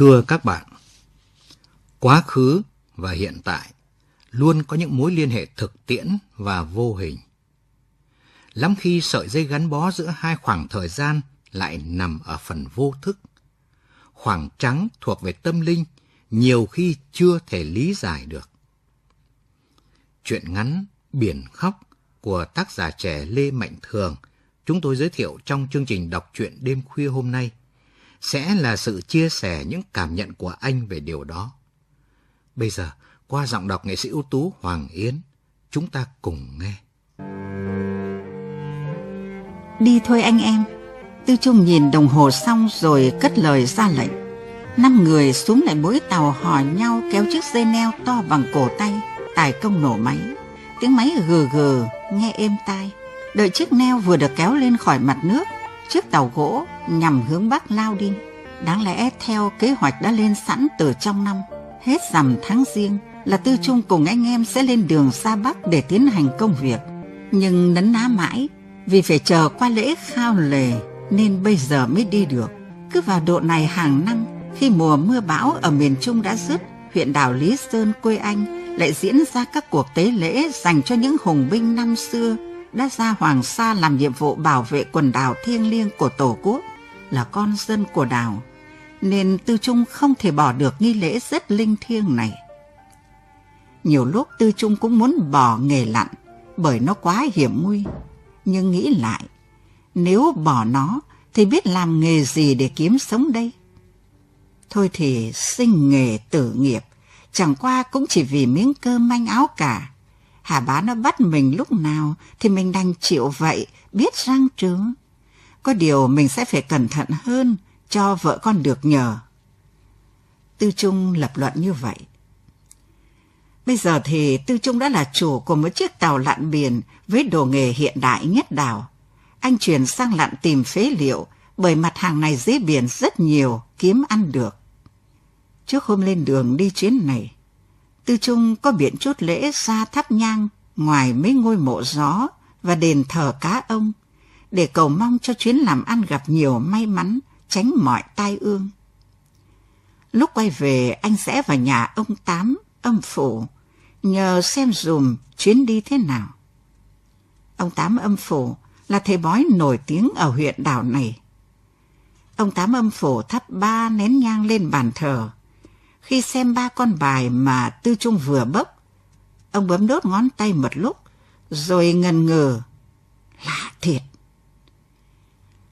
Thưa các bạn, quá khứ và hiện tại luôn có những mối liên hệ thực tiễn và vô hình. Lắm khi sợi dây gắn bó giữa hai khoảng thời gian lại nằm ở phần vô thức. Khoảng trắng thuộc về tâm linh nhiều khi chưa thể lý giải được. Chuyện ngắn Biển Khóc của tác giả trẻ Lê Mạnh Thường chúng tôi giới thiệu trong chương trình đọc truyện đêm khuya hôm nay – sẽ là sự chia sẻ những cảm nhận của anh về điều đó. Bây giờ, qua giọng đọc nghệ sĩ ưu tú Hoàng Yến, chúng ta cùng nghe. Đi thôi anh em. Tư Trung nhìn đồng hồ xong rồi cất lời ra lệnh. Năm người xuống lại mũi tàu hò nhau kéo chiếc dây neo to bằng cổ tay, tài công nổ máy. Tiếng máy gừ gừ, nghe êm tai. Đợi chiếc neo vừa được kéo lên khỏi mặt nước chiếc tàu gỗ nhằm hướng Bắc lao đi. Đáng lẽ theo kế hoạch đã lên sẵn từ trong năm, hết rằm tháng riêng là Tư Trung cùng anh em sẽ lên đường xa Bắc để tiến hành công việc. Nhưng nấn ná mãi vì phải chờ qua lễ khao lề nên bây giờ mới đi được. Cứ vào độ này hàng năm khi mùa mưa bão ở miền Trung đã dứt, huyện đảo Lý Sơn quê anh lại diễn ra các cuộc tế lễ dành cho những hùng binh năm xưa đã ra Hoàng Sa làm nhiệm vụ bảo vệ quần đảo thiêng liêng của Tổ quốc, là con dân của đảo, nên Tư Trung không thể bỏ được nghi lễ rất linh thiêng này. Nhiều lúc Tư Trung cũng muốn bỏ nghề lặn, bởi nó quá hiểm nguy. Nhưng nghĩ lại, nếu bỏ nó thì biết làm nghề gì để kiếm sống đây? Thôi thì sinh nghề tử nghiệp, chẳng qua cũng chỉ vì miếng cơm manh áo cả Hà bá nó bắt mình lúc nào thì mình đành chịu vậy, biết răng trứ. Có điều mình sẽ phải cẩn thận hơn cho vợ con được nhờ. Tư Trung lập luận như vậy. Bây giờ thì Tư Trung đã là chủ của một chiếc tàu lặn biển với đồ nghề hiện đại nhất đảo. Anh chuyển sang lặn tìm phế liệu bởi mặt hàng này dưới biển rất nhiều, kiếm ăn được. Trước hôm lên đường đi chuyến này, Tư Trung có biện chốt lễ ra thắp nhang ngoài mấy ngôi mộ gió và đền thờ cá ông để cầu mong cho chuyến làm ăn gặp nhiều may mắn, tránh mọi tai ương. Lúc quay về, anh sẽ vào nhà ông Tám, âm Phủ, nhờ xem dùm chuyến đi thế nào. Ông Tám âm Phủ là thầy bói nổi tiếng ở huyện đảo này. Ông Tám âm Phủ thắp ba nén nhang lên bàn thờ, khi xem ba con bài mà Tư Trung vừa bốc. Ông bấm đốt ngón tay một lúc, rồi ngần ngừ. Lạ thiệt.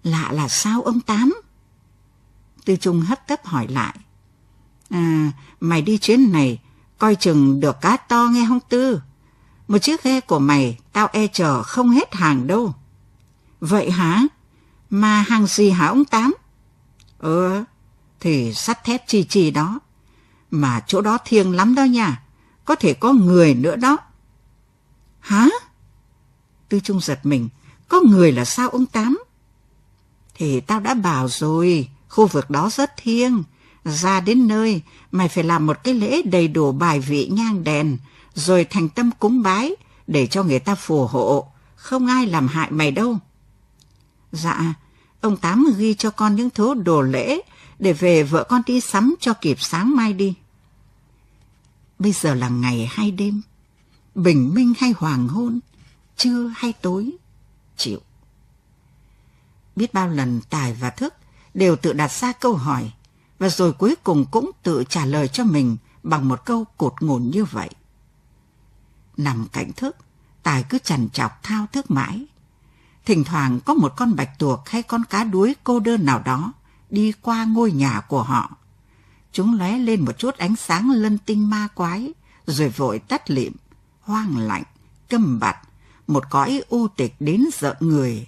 Lạ là sao ông Tám? Tư Trung hấp tấp hỏi lại. À, mày đi chuyến này, coi chừng được cá to nghe không Tư? Một chiếc ghe của mày, tao e chờ không hết hàng đâu. Vậy hả? Mà hàng gì hả ông Tám? Ừ, thì sắt thép chi chi đó. Mà chỗ đó thiêng lắm đó nha, có thể có người nữa đó. Hả? Tư Trung giật mình, có người là sao ông Tám? Thì tao đã bảo rồi, khu vực đó rất thiêng. Ra đến nơi, mày phải làm một cái lễ đầy đủ bài vị nhang đèn, rồi thành tâm cúng bái để cho người ta phù hộ. Không ai làm hại mày đâu. Dạ, ông Tám ghi cho con những thứ đồ lễ để về vợ con đi sắm cho kịp sáng mai đi. Bây giờ là ngày hay đêm, bình minh hay hoàng hôn, trưa hay tối, chịu. Biết bao lần Tài và Thức đều tự đặt ra câu hỏi và rồi cuối cùng cũng tự trả lời cho mình bằng một câu cột ngồn như vậy. Nằm cạnh Thức, Tài cứ chằn chọc thao thức mãi. Thỉnh thoảng có một con bạch tuộc hay con cá đuối cô đơn nào đó đi qua ngôi nhà của họ Chúng lóe lên một chút ánh sáng lân tinh ma quái, rồi vội tắt lịm, hoang lạnh, câm bặt, một cõi u tịch đến rợn người.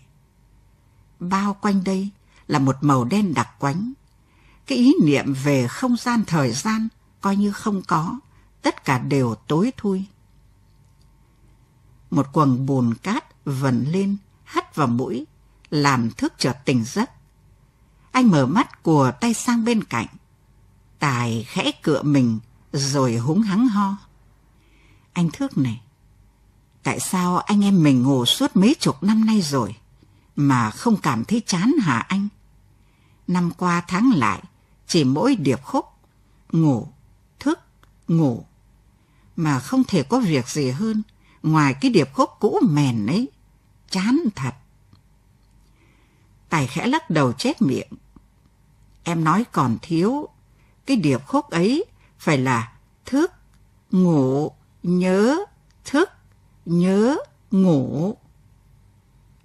Bao quanh đây là một màu đen đặc quánh. Cái ý niệm về không gian thời gian coi như không có, tất cả đều tối thui. Một quần bùn cát vần lên, hắt vào mũi, làm thức chợt tỉnh giấc. Anh mở mắt của tay sang bên cạnh, Tài khẽ cựa mình rồi húng hắng ho. Anh Thước này, tại sao anh em mình ngủ suốt mấy chục năm nay rồi mà không cảm thấy chán hả anh? Năm qua tháng lại, chỉ mỗi điệp khúc, ngủ, thức, ngủ. Mà không thể có việc gì hơn ngoài cái điệp khúc cũ mèn ấy. Chán thật. Tài khẽ lắc đầu chết miệng. Em nói còn thiếu cái điệp khúc ấy phải là thức, ngủ, nhớ, thức, nhớ, ngủ.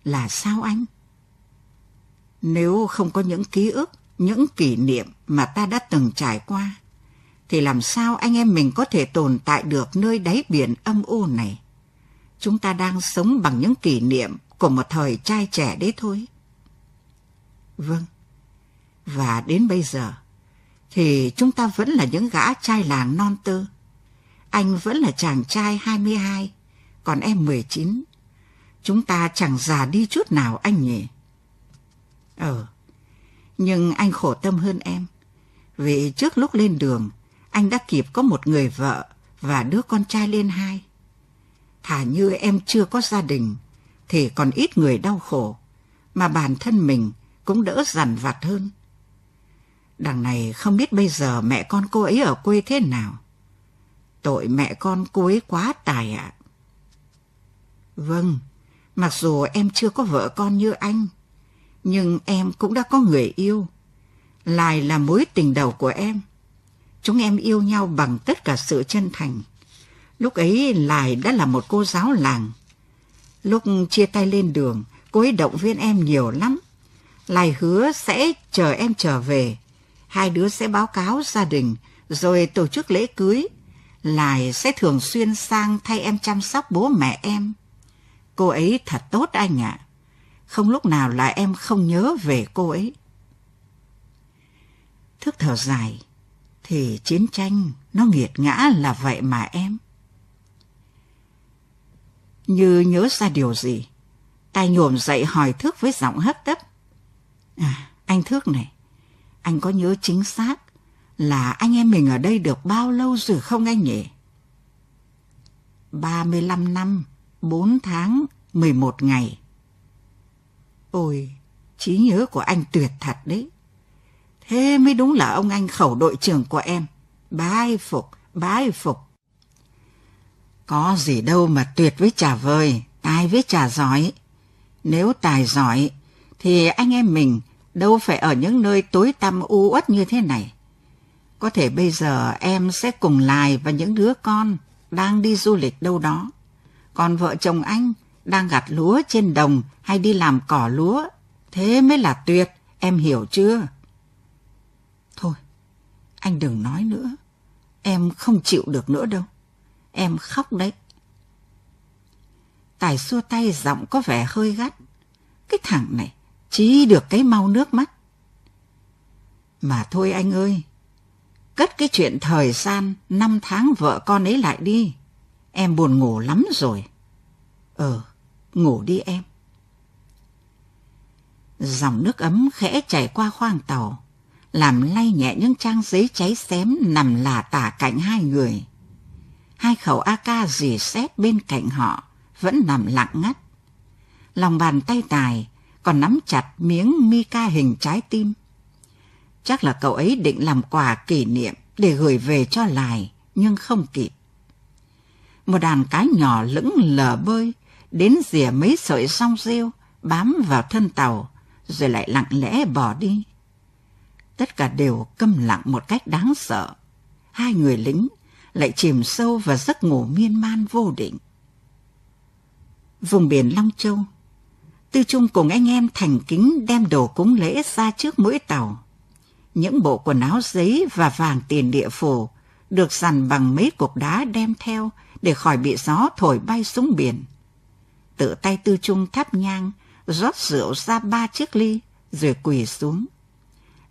Là sao anh? Nếu không có những ký ức, những kỷ niệm mà ta đã từng trải qua, thì làm sao anh em mình có thể tồn tại được nơi đáy biển âm u này? Chúng ta đang sống bằng những kỷ niệm của một thời trai trẻ đấy thôi. Vâng. Và đến bây giờ, thì chúng ta vẫn là những gã trai làng non tơ. Anh vẫn là chàng trai 22, còn em 19. Chúng ta chẳng già đi chút nào anh nhỉ. Ờ, nhưng anh khổ tâm hơn em. Vì trước lúc lên đường, anh đã kịp có một người vợ và đứa con trai lên hai. Thả như em chưa có gia đình, thì còn ít người đau khổ, mà bản thân mình cũng đỡ dằn vặt hơn. Đằng này không biết bây giờ mẹ con cô ấy ở quê thế nào. Tội mẹ con cô ấy quá tài ạ. À. Vâng, mặc dù em chưa có vợ con như anh, nhưng em cũng đã có người yêu. Lại là mối tình đầu của em. Chúng em yêu nhau bằng tất cả sự chân thành. Lúc ấy Lại đã là một cô giáo làng. Lúc chia tay lên đường, cô ấy động viên em nhiều lắm. Lại hứa sẽ chờ em trở về hai đứa sẽ báo cáo gia đình rồi tổ chức lễ cưới. Lại sẽ thường xuyên sang thay em chăm sóc bố mẹ em. Cô ấy thật tốt anh ạ. À. Không lúc nào là em không nhớ về cô ấy. Thức thở dài, thì chiến tranh nó nghiệt ngã là vậy mà em. Như nhớ ra điều gì, tay nhổm dậy hỏi thức với giọng hấp tấp. À, anh Thước này, anh có nhớ chính xác là anh em mình ở đây được bao lâu rồi không anh nhỉ? 35 năm, 4 tháng, 11 ngày. Ôi, trí nhớ của anh tuyệt thật đấy. Thế mới đúng là ông anh khẩu đội trưởng của em. Bái phục, bái phục. Có gì đâu mà tuyệt với trà vời tài với trà giỏi. Nếu tài giỏi thì anh em mình đâu phải ở những nơi tối tăm u uất như thế này. Có thể bây giờ em sẽ cùng Lài và những đứa con đang đi du lịch đâu đó. Còn vợ chồng anh đang gặt lúa trên đồng hay đi làm cỏ lúa. Thế mới là tuyệt, em hiểu chưa? Thôi, anh đừng nói nữa. Em không chịu được nữa đâu. Em khóc đấy. Tài xua tay giọng có vẻ hơi gắt. Cái thằng này, Chí được cái mau nước mắt. Mà thôi anh ơi, cất cái chuyện thời gian năm tháng vợ con ấy lại đi. Em buồn ngủ lắm rồi. Ờ, ngủ đi em. Dòng nước ấm khẽ chảy qua khoang tàu, làm lay nhẹ những trang giấy cháy xém nằm là tả cạnh hai người. Hai khẩu AK dì xét bên cạnh họ, vẫn nằm lặng ngắt. Lòng bàn tay tài, còn nắm chặt miếng mica hình trái tim. Chắc là cậu ấy định làm quà kỷ niệm để gửi về cho Lài, nhưng không kịp. Một đàn cá nhỏ lững lờ bơi, đến rìa mấy sợi song rêu, bám vào thân tàu, rồi lại lặng lẽ bỏ đi. Tất cả đều câm lặng một cách đáng sợ. Hai người lính lại chìm sâu vào giấc ngủ miên man vô định. Vùng biển Long Châu Tư Trung cùng anh em thành kính đem đồ cúng lễ ra trước mũi tàu. Những bộ quần áo giấy và vàng tiền địa phủ được dằn bằng mấy cục đá đem theo để khỏi bị gió thổi bay xuống biển. Tự tay Tư Trung thắp nhang, rót rượu ra ba chiếc ly rồi quỳ xuống.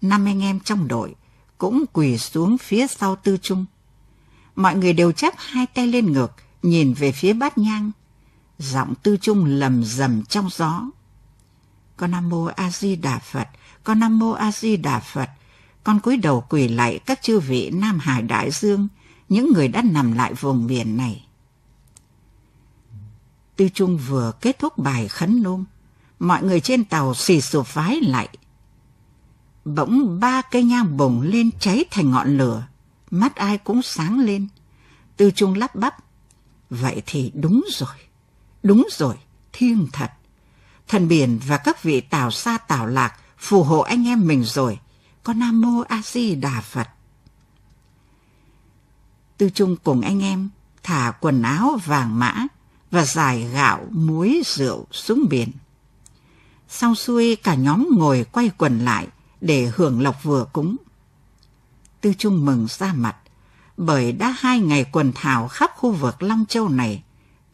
Năm anh em trong đội cũng quỳ xuống phía sau Tư Trung. Mọi người đều chắp hai tay lên ngực, nhìn về phía bát nhang giọng tư trung lầm rầm trong gió. Con Nam Mô A Di Đà Phật, con Nam Mô A Di Đà Phật, con cúi đầu quỳ lạy các chư vị Nam Hải Đại Dương, những người đã nằm lại vùng biển này. Tư Trung vừa kết thúc bài khấn nôm, mọi người trên tàu xì sụp vái lại. Bỗng ba cây nhang bùng lên cháy thành ngọn lửa, mắt ai cũng sáng lên. Tư Trung lắp bắp, vậy thì đúng rồi. Đúng rồi, thiên thật. Thần biển và các vị tào xa tào lạc phù hộ anh em mình rồi. có Nam Mô A Di Đà Phật. Tư Trung cùng anh em thả quần áo vàng mã và giải gạo muối rượu xuống biển. Sau xuôi cả nhóm ngồi quay quần lại để hưởng lộc vừa cúng. Tư Trung mừng ra mặt, bởi đã hai ngày quần thảo khắp khu vực Long Châu này,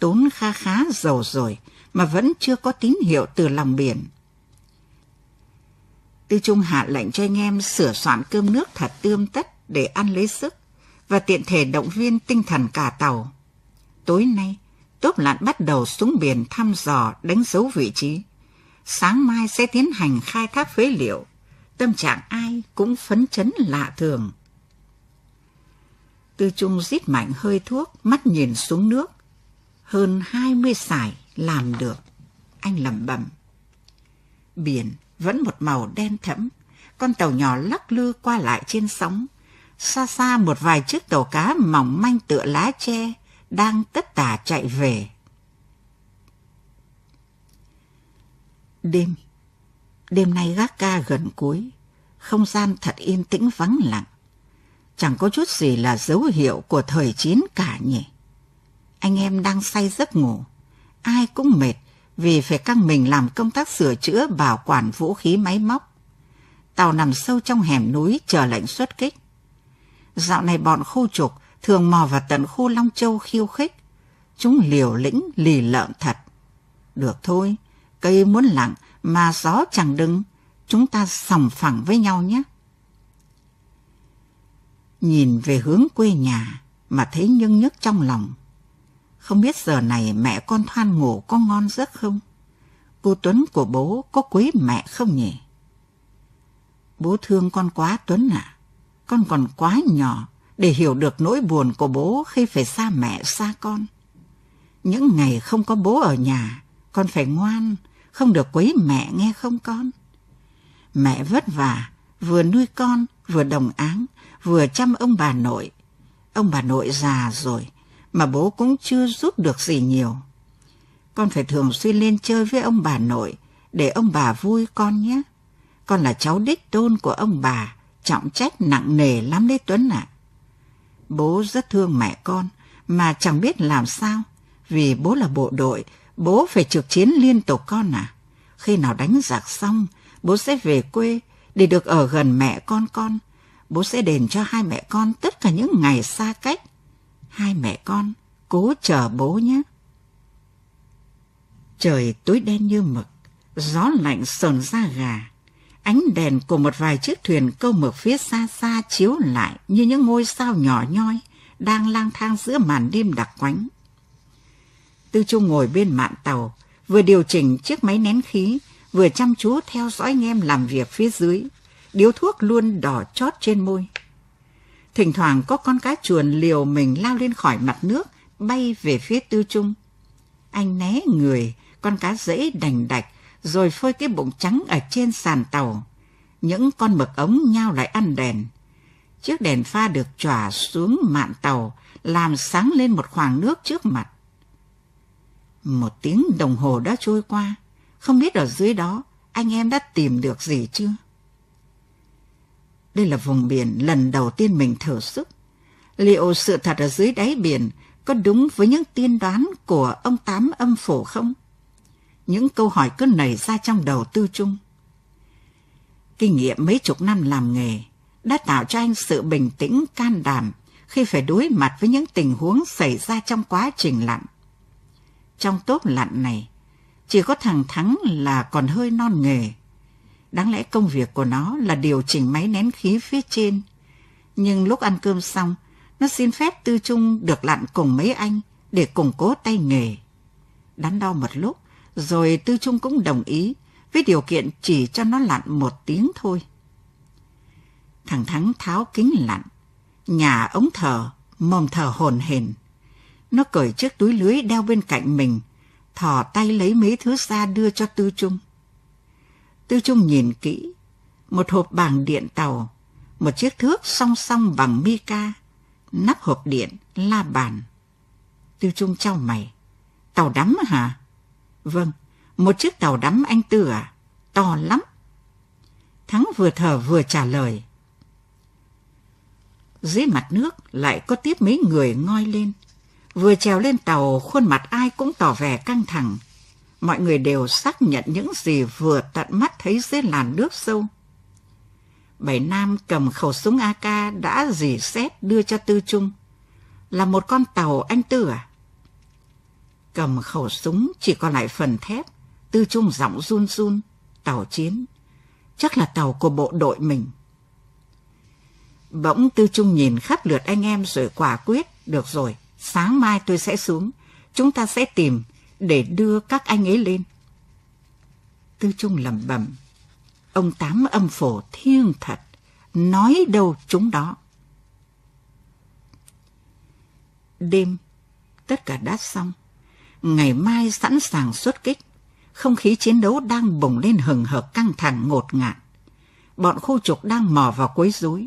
tốn kha khá dầu rồi mà vẫn chưa có tín hiệu từ lòng biển. Tư Trung hạ lệnh cho anh em sửa soạn cơm nước thật tươm tất để ăn lấy sức và tiện thể động viên tinh thần cả tàu. Tối nay, tốp lặn bắt đầu xuống biển thăm dò đánh dấu vị trí. Sáng mai sẽ tiến hành khai thác phế liệu. Tâm trạng ai cũng phấn chấn lạ thường. Tư Trung rít mạnh hơi thuốc, mắt nhìn xuống nước, hơn 20 sải làm được. Anh lẩm bẩm. Biển vẫn một màu đen thẫm, con tàu nhỏ lắc lư qua lại trên sóng. Xa xa một vài chiếc tàu cá mỏng manh tựa lá tre đang tất tả chạy về. Đêm, đêm nay gác ca gần cuối, không gian thật yên tĩnh vắng lặng. Chẳng có chút gì là dấu hiệu của thời chiến cả nhỉ anh em đang say giấc ngủ. Ai cũng mệt vì phải căng mình làm công tác sửa chữa bảo quản vũ khí máy móc. Tàu nằm sâu trong hẻm núi chờ lệnh xuất kích. Dạo này bọn khu trục thường mò vào tận khu Long Châu khiêu khích. Chúng liều lĩnh lì lợm thật. Được thôi, cây muốn lặng mà gió chẳng đứng Chúng ta sòng phẳng với nhau nhé. Nhìn về hướng quê nhà mà thấy nhưng nhức trong lòng không biết giờ này mẹ con Thoan ngủ có ngon giấc không? Cô Tuấn của bố có quý mẹ không nhỉ? Bố thương con quá Tuấn ạ. À? Con còn quá nhỏ để hiểu được nỗi buồn của bố khi phải xa mẹ xa con. Những ngày không có bố ở nhà, con phải ngoan, không được quấy mẹ nghe không con? Mẹ vất vả, vừa nuôi con, vừa đồng áng, vừa chăm ông bà nội. Ông bà nội già rồi, mà bố cũng chưa giúp được gì nhiều. Con phải thường xuyên lên chơi với ông bà nội để ông bà vui con nhé. Con là cháu đích tôn của ông bà, trọng trách nặng nề lắm đấy Tuấn ạ. À. Bố rất thương mẹ con mà chẳng biết làm sao, vì bố là bộ đội, bố phải trực chiến liên tục con à. Khi nào đánh giặc xong, bố sẽ về quê để được ở gần mẹ con con. Bố sẽ đền cho hai mẹ con tất cả những ngày xa cách hai mẹ con cố chờ bố nhé. Trời tối đen như mực, gió lạnh sờn ra gà. Ánh đèn của một vài chiếc thuyền câu mực phía xa xa chiếu lại như những ngôi sao nhỏ nhoi đang lang thang giữa màn đêm đặc quánh. Tư Trung ngồi bên mạn tàu, vừa điều chỉnh chiếc máy nén khí, vừa chăm chú theo dõi anh em làm việc phía dưới. Điếu thuốc luôn đỏ chót trên môi thỉnh thoảng có con cá chuồn liều mình lao lên khỏi mặt nước, bay về phía tư trung. Anh né người, con cá dễ đành đạch, rồi phơi cái bụng trắng ở trên sàn tàu. Những con mực ống nhau lại ăn đèn. Chiếc đèn pha được trỏa xuống mạn tàu, làm sáng lên một khoảng nước trước mặt. Một tiếng đồng hồ đã trôi qua, không biết ở dưới đó anh em đã tìm được gì chưa? Đây là vùng biển lần đầu tiên mình thử sức. Liệu sự thật ở dưới đáy biển có đúng với những tiên đoán của ông Tám âm phổ không? Những câu hỏi cứ nảy ra trong đầu tư trung. Kinh nghiệm mấy chục năm làm nghề đã tạo cho anh sự bình tĩnh can đảm khi phải đối mặt với những tình huống xảy ra trong quá trình lặn. Trong tốp lặn này, chỉ có thằng Thắng là còn hơi non nghề, Đáng lẽ công việc của nó là điều chỉnh máy nén khí phía trên. Nhưng lúc ăn cơm xong, nó xin phép Tư Trung được lặn cùng mấy anh để củng cố tay nghề. Đắn đo một lúc, rồi Tư Trung cũng đồng ý với điều kiện chỉ cho nó lặn một tiếng thôi. Thằng Thắng tháo kính lặn, nhà ống thở, mồm thở hồn hển. Nó cởi chiếc túi lưới đeo bên cạnh mình, thò tay lấy mấy thứ ra đưa cho Tư Trung. Tiêu Trung nhìn kỹ, một hộp bảng điện tàu, một chiếc thước song song bằng mica, nắp hộp điện la bàn. Tiêu Trung trao mày, tàu đắm hả? Vâng, một chiếc tàu đắm anh Tư à, to lắm. Thắng vừa thở vừa trả lời. Dưới mặt nước lại có tiếp mấy người ngoi lên. Vừa trèo lên tàu, khuôn mặt ai cũng tỏ vẻ căng thẳng, mọi người đều xác nhận những gì vừa tận mắt thấy dưới làn nước sâu. Bảy Nam cầm khẩu súng AK đã dì xét đưa cho Tư Trung. Là một con tàu anh Tư à? Cầm khẩu súng chỉ còn lại phần thép, Tư Trung giọng run run, tàu chiến. Chắc là tàu của bộ đội mình. Bỗng Tư Trung nhìn khắp lượt anh em rồi quả quyết, được rồi, sáng mai tôi sẽ xuống, chúng ta sẽ tìm để đưa các anh ấy lên. Tư Trung lẩm bẩm, ông tám âm phổ thiêng thật, nói đâu chúng đó. Đêm, tất cả đã xong. Ngày mai sẵn sàng xuất kích. Không khí chiến đấu đang bùng lên hừng hợp căng thẳng ngột ngạt. Bọn khu trục đang mò vào quấy rối.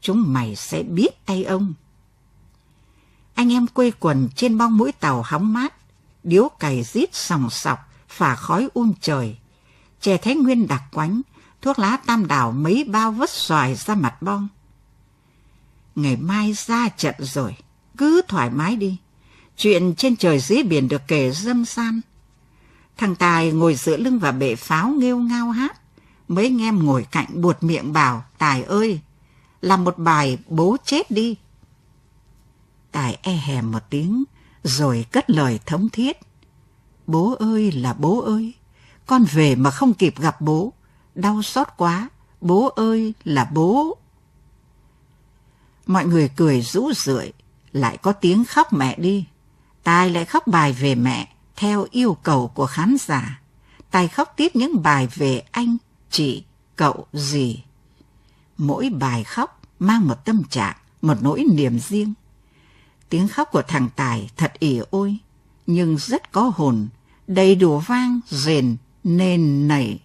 Chúng mày sẽ biết tay ông. Anh em quây quần trên bong mũi tàu hóng mát, điếu cày rít sòng sọc, phả khói um trời. Chè thấy Nguyên đặc quánh, thuốc lá tam đảo mấy bao vứt xoài ra mặt bong. Ngày mai ra trận rồi, cứ thoải mái đi. Chuyện trên trời dưới biển được kể dâm san. Thằng Tài ngồi giữa lưng và bệ pháo nghêu ngao hát. Mấy anh em ngồi cạnh buột miệng bảo, Tài ơi, làm một bài bố chết đi. Tài e hèm một tiếng, rồi cất lời thống thiết. Bố ơi là bố ơi, con về mà không kịp gặp bố, đau xót quá, bố ơi là bố. Mọi người cười rũ rượi, lại có tiếng khóc mẹ đi. Tài lại khóc bài về mẹ, theo yêu cầu của khán giả. Tài khóc tiếp những bài về anh, chị, cậu, gì. Mỗi bài khóc mang một tâm trạng, một nỗi niềm riêng. Tiếng khóc của thằng Tài thật ỉ ôi, nhưng rất có hồn, đầy đủ vang, rền, nền nảy.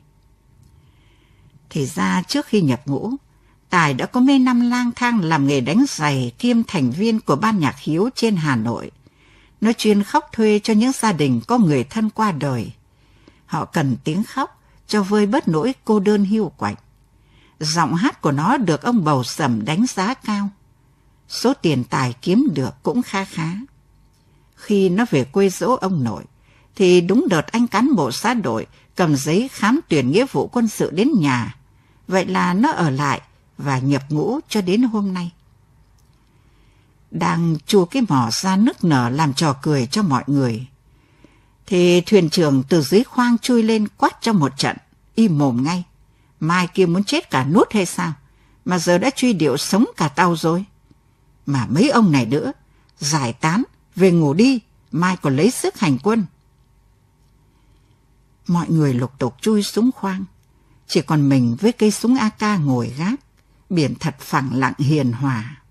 Thì ra trước khi nhập ngũ, Tài đã có mấy năm lang thang làm nghề đánh giày kiêm thành viên của ban nhạc hiếu trên Hà Nội. Nó chuyên khóc thuê cho những gia đình có người thân qua đời. Họ cần tiếng khóc cho vơi bớt nỗi cô đơn hiu quạnh. Giọng hát của nó được ông bầu sẩm đánh giá cao số tiền tài kiếm được cũng khá khá. Khi nó về quê dỗ ông nội, thì đúng đợt anh cán bộ xã đội cầm giấy khám tuyển nghĩa vụ quân sự đến nhà. Vậy là nó ở lại và nhập ngũ cho đến hôm nay. Đang chua cái mỏ ra nức nở làm trò cười cho mọi người. Thì thuyền trưởng từ dưới khoang chui lên quát cho một trận, im mồm ngay. Mai kia muốn chết cả nút hay sao? Mà giờ đã truy điệu sống cả tao rồi mà mấy ông này nữa. Giải tán, về ngủ đi, mai còn lấy sức hành quân. Mọi người lục tục chui xuống khoang. Chỉ còn mình với cây súng AK ngồi gác, biển thật phẳng lặng hiền hòa.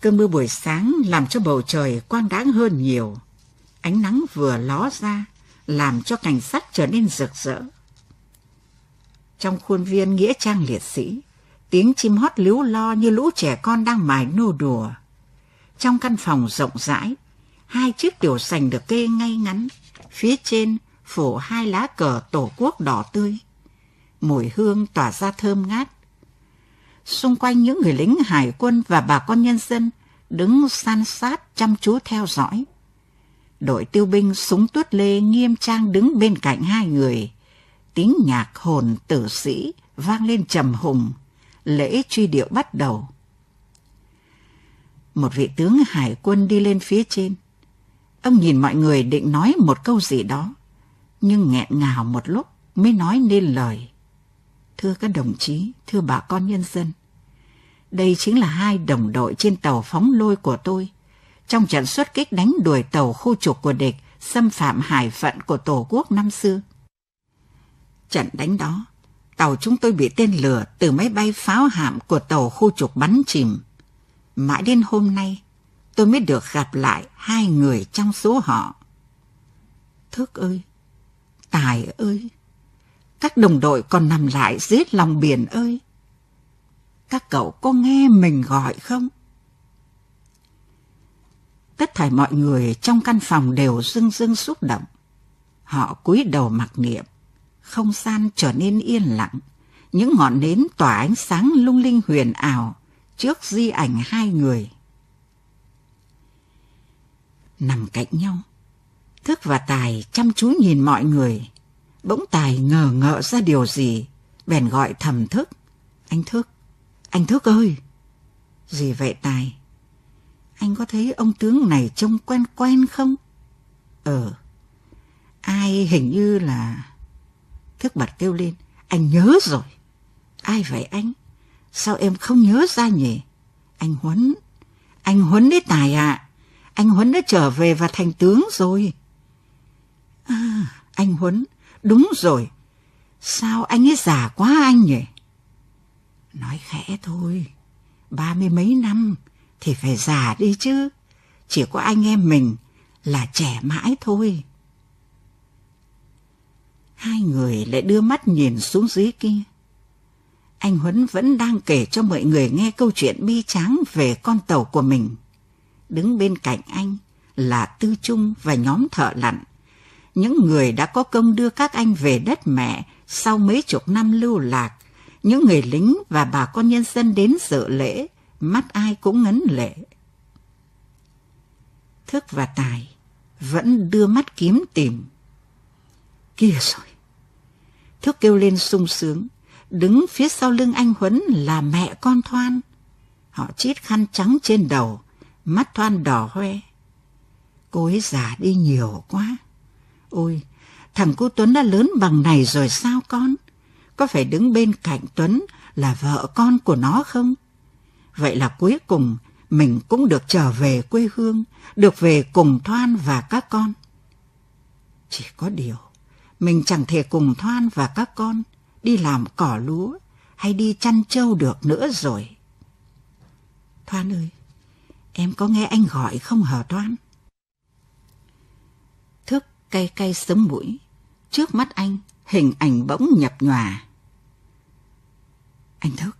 Cơn mưa buổi sáng làm cho bầu trời quang đáng hơn nhiều. Ánh nắng vừa ló ra, làm cho cảnh sắc trở nên rực rỡ. Trong khuôn viên Nghĩa Trang Liệt Sĩ, tiếng chim hót líu lo như lũ trẻ con đang mải nô đùa. Trong căn phòng rộng rãi, hai chiếc tiểu sành được kê ngay ngắn, phía trên phủ hai lá cờ tổ quốc đỏ tươi. Mùi hương tỏa ra thơm ngát. Xung quanh những người lính hải quân và bà con nhân dân đứng san sát chăm chú theo dõi. Đội tiêu binh súng tuốt lê nghiêm trang đứng bên cạnh hai người. Tiếng nhạc hồn tử sĩ vang lên trầm hùng lễ truy điệu bắt đầu. Một vị tướng hải quân đi lên phía trên. Ông nhìn mọi người định nói một câu gì đó, nhưng nghẹn ngào một lúc mới nói nên lời. Thưa các đồng chí, thưa bà con nhân dân, đây chính là hai đồng đội trên tàu phóng lôi của tôi. Trong trận xuất kích đánh đuổi tàu khu trục của địch xâm phạm hải phận của Tổ quốc năm xưa. Trận đánh đó tàu chúng tôi bị tên lửa từ máy bay pháo hạm của tàu khu trục bắn chìm. Mãi đến hôm nay, tôi mới được gặp lại hai người trong số họ. Thức ơi! Tài ơi! Các đồng đội còn nằm lại dưới lòng biển ơi! Các cậu có nghe mình gọi không? Tất thảy mọi người trong căn phòng đều rưng rưng xúc động. Họ cúi đầu mặc niệm không gian trở nên yên lặng. Những ngọn nến tỏa ánh sáng lung linh huyền ảo trước di ảnh hai người. Nằm cạnh nhau, Thức và Tài chăm chú nhìn mọi người. Bỗng Tài ngờ ngợ ra điều gì, bèn gọi thầm Thức. Anh Thức, anh Thức ơi! Gì vậy Tài? Anh có thấy ông tướng này trông quen quen không? Ờ, ai hình như là thức bật kêu lên. Anh nhớ rồi. Ai vậy anh? Sao em không nhớ ra nhỉ? Anh Huấn. Anh Huấn đấy Tài ạ. À. Anh Huấn đã trở về và thành tướng rồi. À, anh Huấn. Đúng rồi. Sao anh ấy già quá anh nhỉ? Nói khẽ thôi. Ba mươi mấy năm thì phải già đi chứ. Chỉ có anh em mình là trẻ mãi thôi. Hai người lại đưa mắt nhìn xuống dưới kia. Anh Huấn vẫn đang kể cho mọi người nghe câu chuyện bi tráng về con tàu của mình. Đứng bên cạnh anh là Tư Trung và nhóm thợ lặn. Những người đã có công đưa các anh về đất mẹ sau mấy chục năm lưu lạc. Những người lính và bà con nhân dân đến dự lễ, mắt ai cũng ngấn lệ. Thức và Tài vẫn đưa mắt kiếm tìm Kia rồi. Thước kêu lên sung sướng, đứng phía sau lưng anh Huấn là mẹ con Thoan. Họ chít khăn trắng trên đầu, mắt Thoan đỏ hoe. Cô ấy già đi nhiều quá. Ôi, thằng cô Tuấn đã lớn bằng này rồi sao con? Có phải đứng bên cạnh Tuấn là vợ con của nó không? Vậy là cuối cùng mình cũng được trở về quê hương, được về cùng Thoan và các con. Chỉ có điều, mình chẳng thể cùng Thoan và các con đi làm cỏ lúa hay đi chăn trâu được nữa rồi. Thoan ơi, em có nghe anh gọi không hả Thoan? Thức, cay cay sống mũi, trước mắt anh hình ảnh bỗng nhập nhòa. Anh Thức,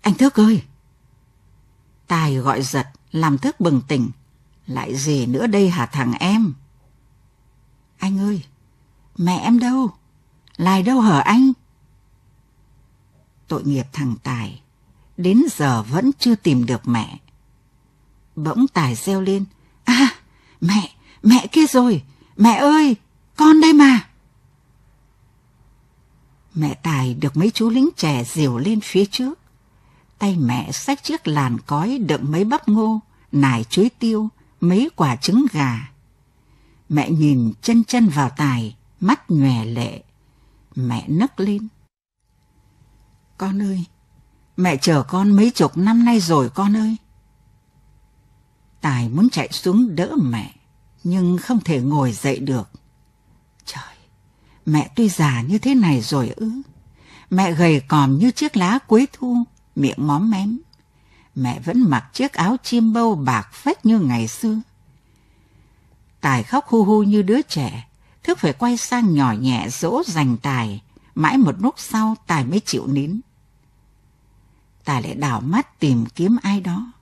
anh Thức ơi! Tài gọi giật, làm Thức bừng tỉnh. Lại gì nữa đây hả thằng em? Anh ơi! Mẹ em đâu? Lại đâu hở anh? Tội nghiệp thằng Tài, đến giờ vẫn chưa tìm được mẹ. Bỗng Tài reo lên, "A, à, mẹ, mẹ kia rồi, mẹ ơi, con đây mà." Mẹ Tài được mấy chú lính trẻ dìu lên phía trước. Tay mẹ xách chiếc làn cói đựng mấy bắp ngô, nải chuối tiêu, mấy quả trứng gà. Mẹ nhìn chân chân vào Tài, mắt nhòe lệ. Mẹ nấc lên. Con ơi, mẹ chờ con mấy chục năm nay rồi con ơi. Tài muốn chạy xuống đỡ mẹ, nhưng không thể ngồi dậy được. Trời, mẹ tuy già như thế này rồi ư. Mẹ gầy còm như chiếc lá cuối thu, miệng móm mém. Mẹ vẫn mặc chiếc áo chim bâu bạc phách như ngày xưa. Tài khóc hu hu như đứa trẻ, Thức phải quay sang nhỏ nhẹ dỗ dành Tài, mãi một lúc sau Tài mới chịu nín. Tài lại đảo mắt tìm kiếm ai đó.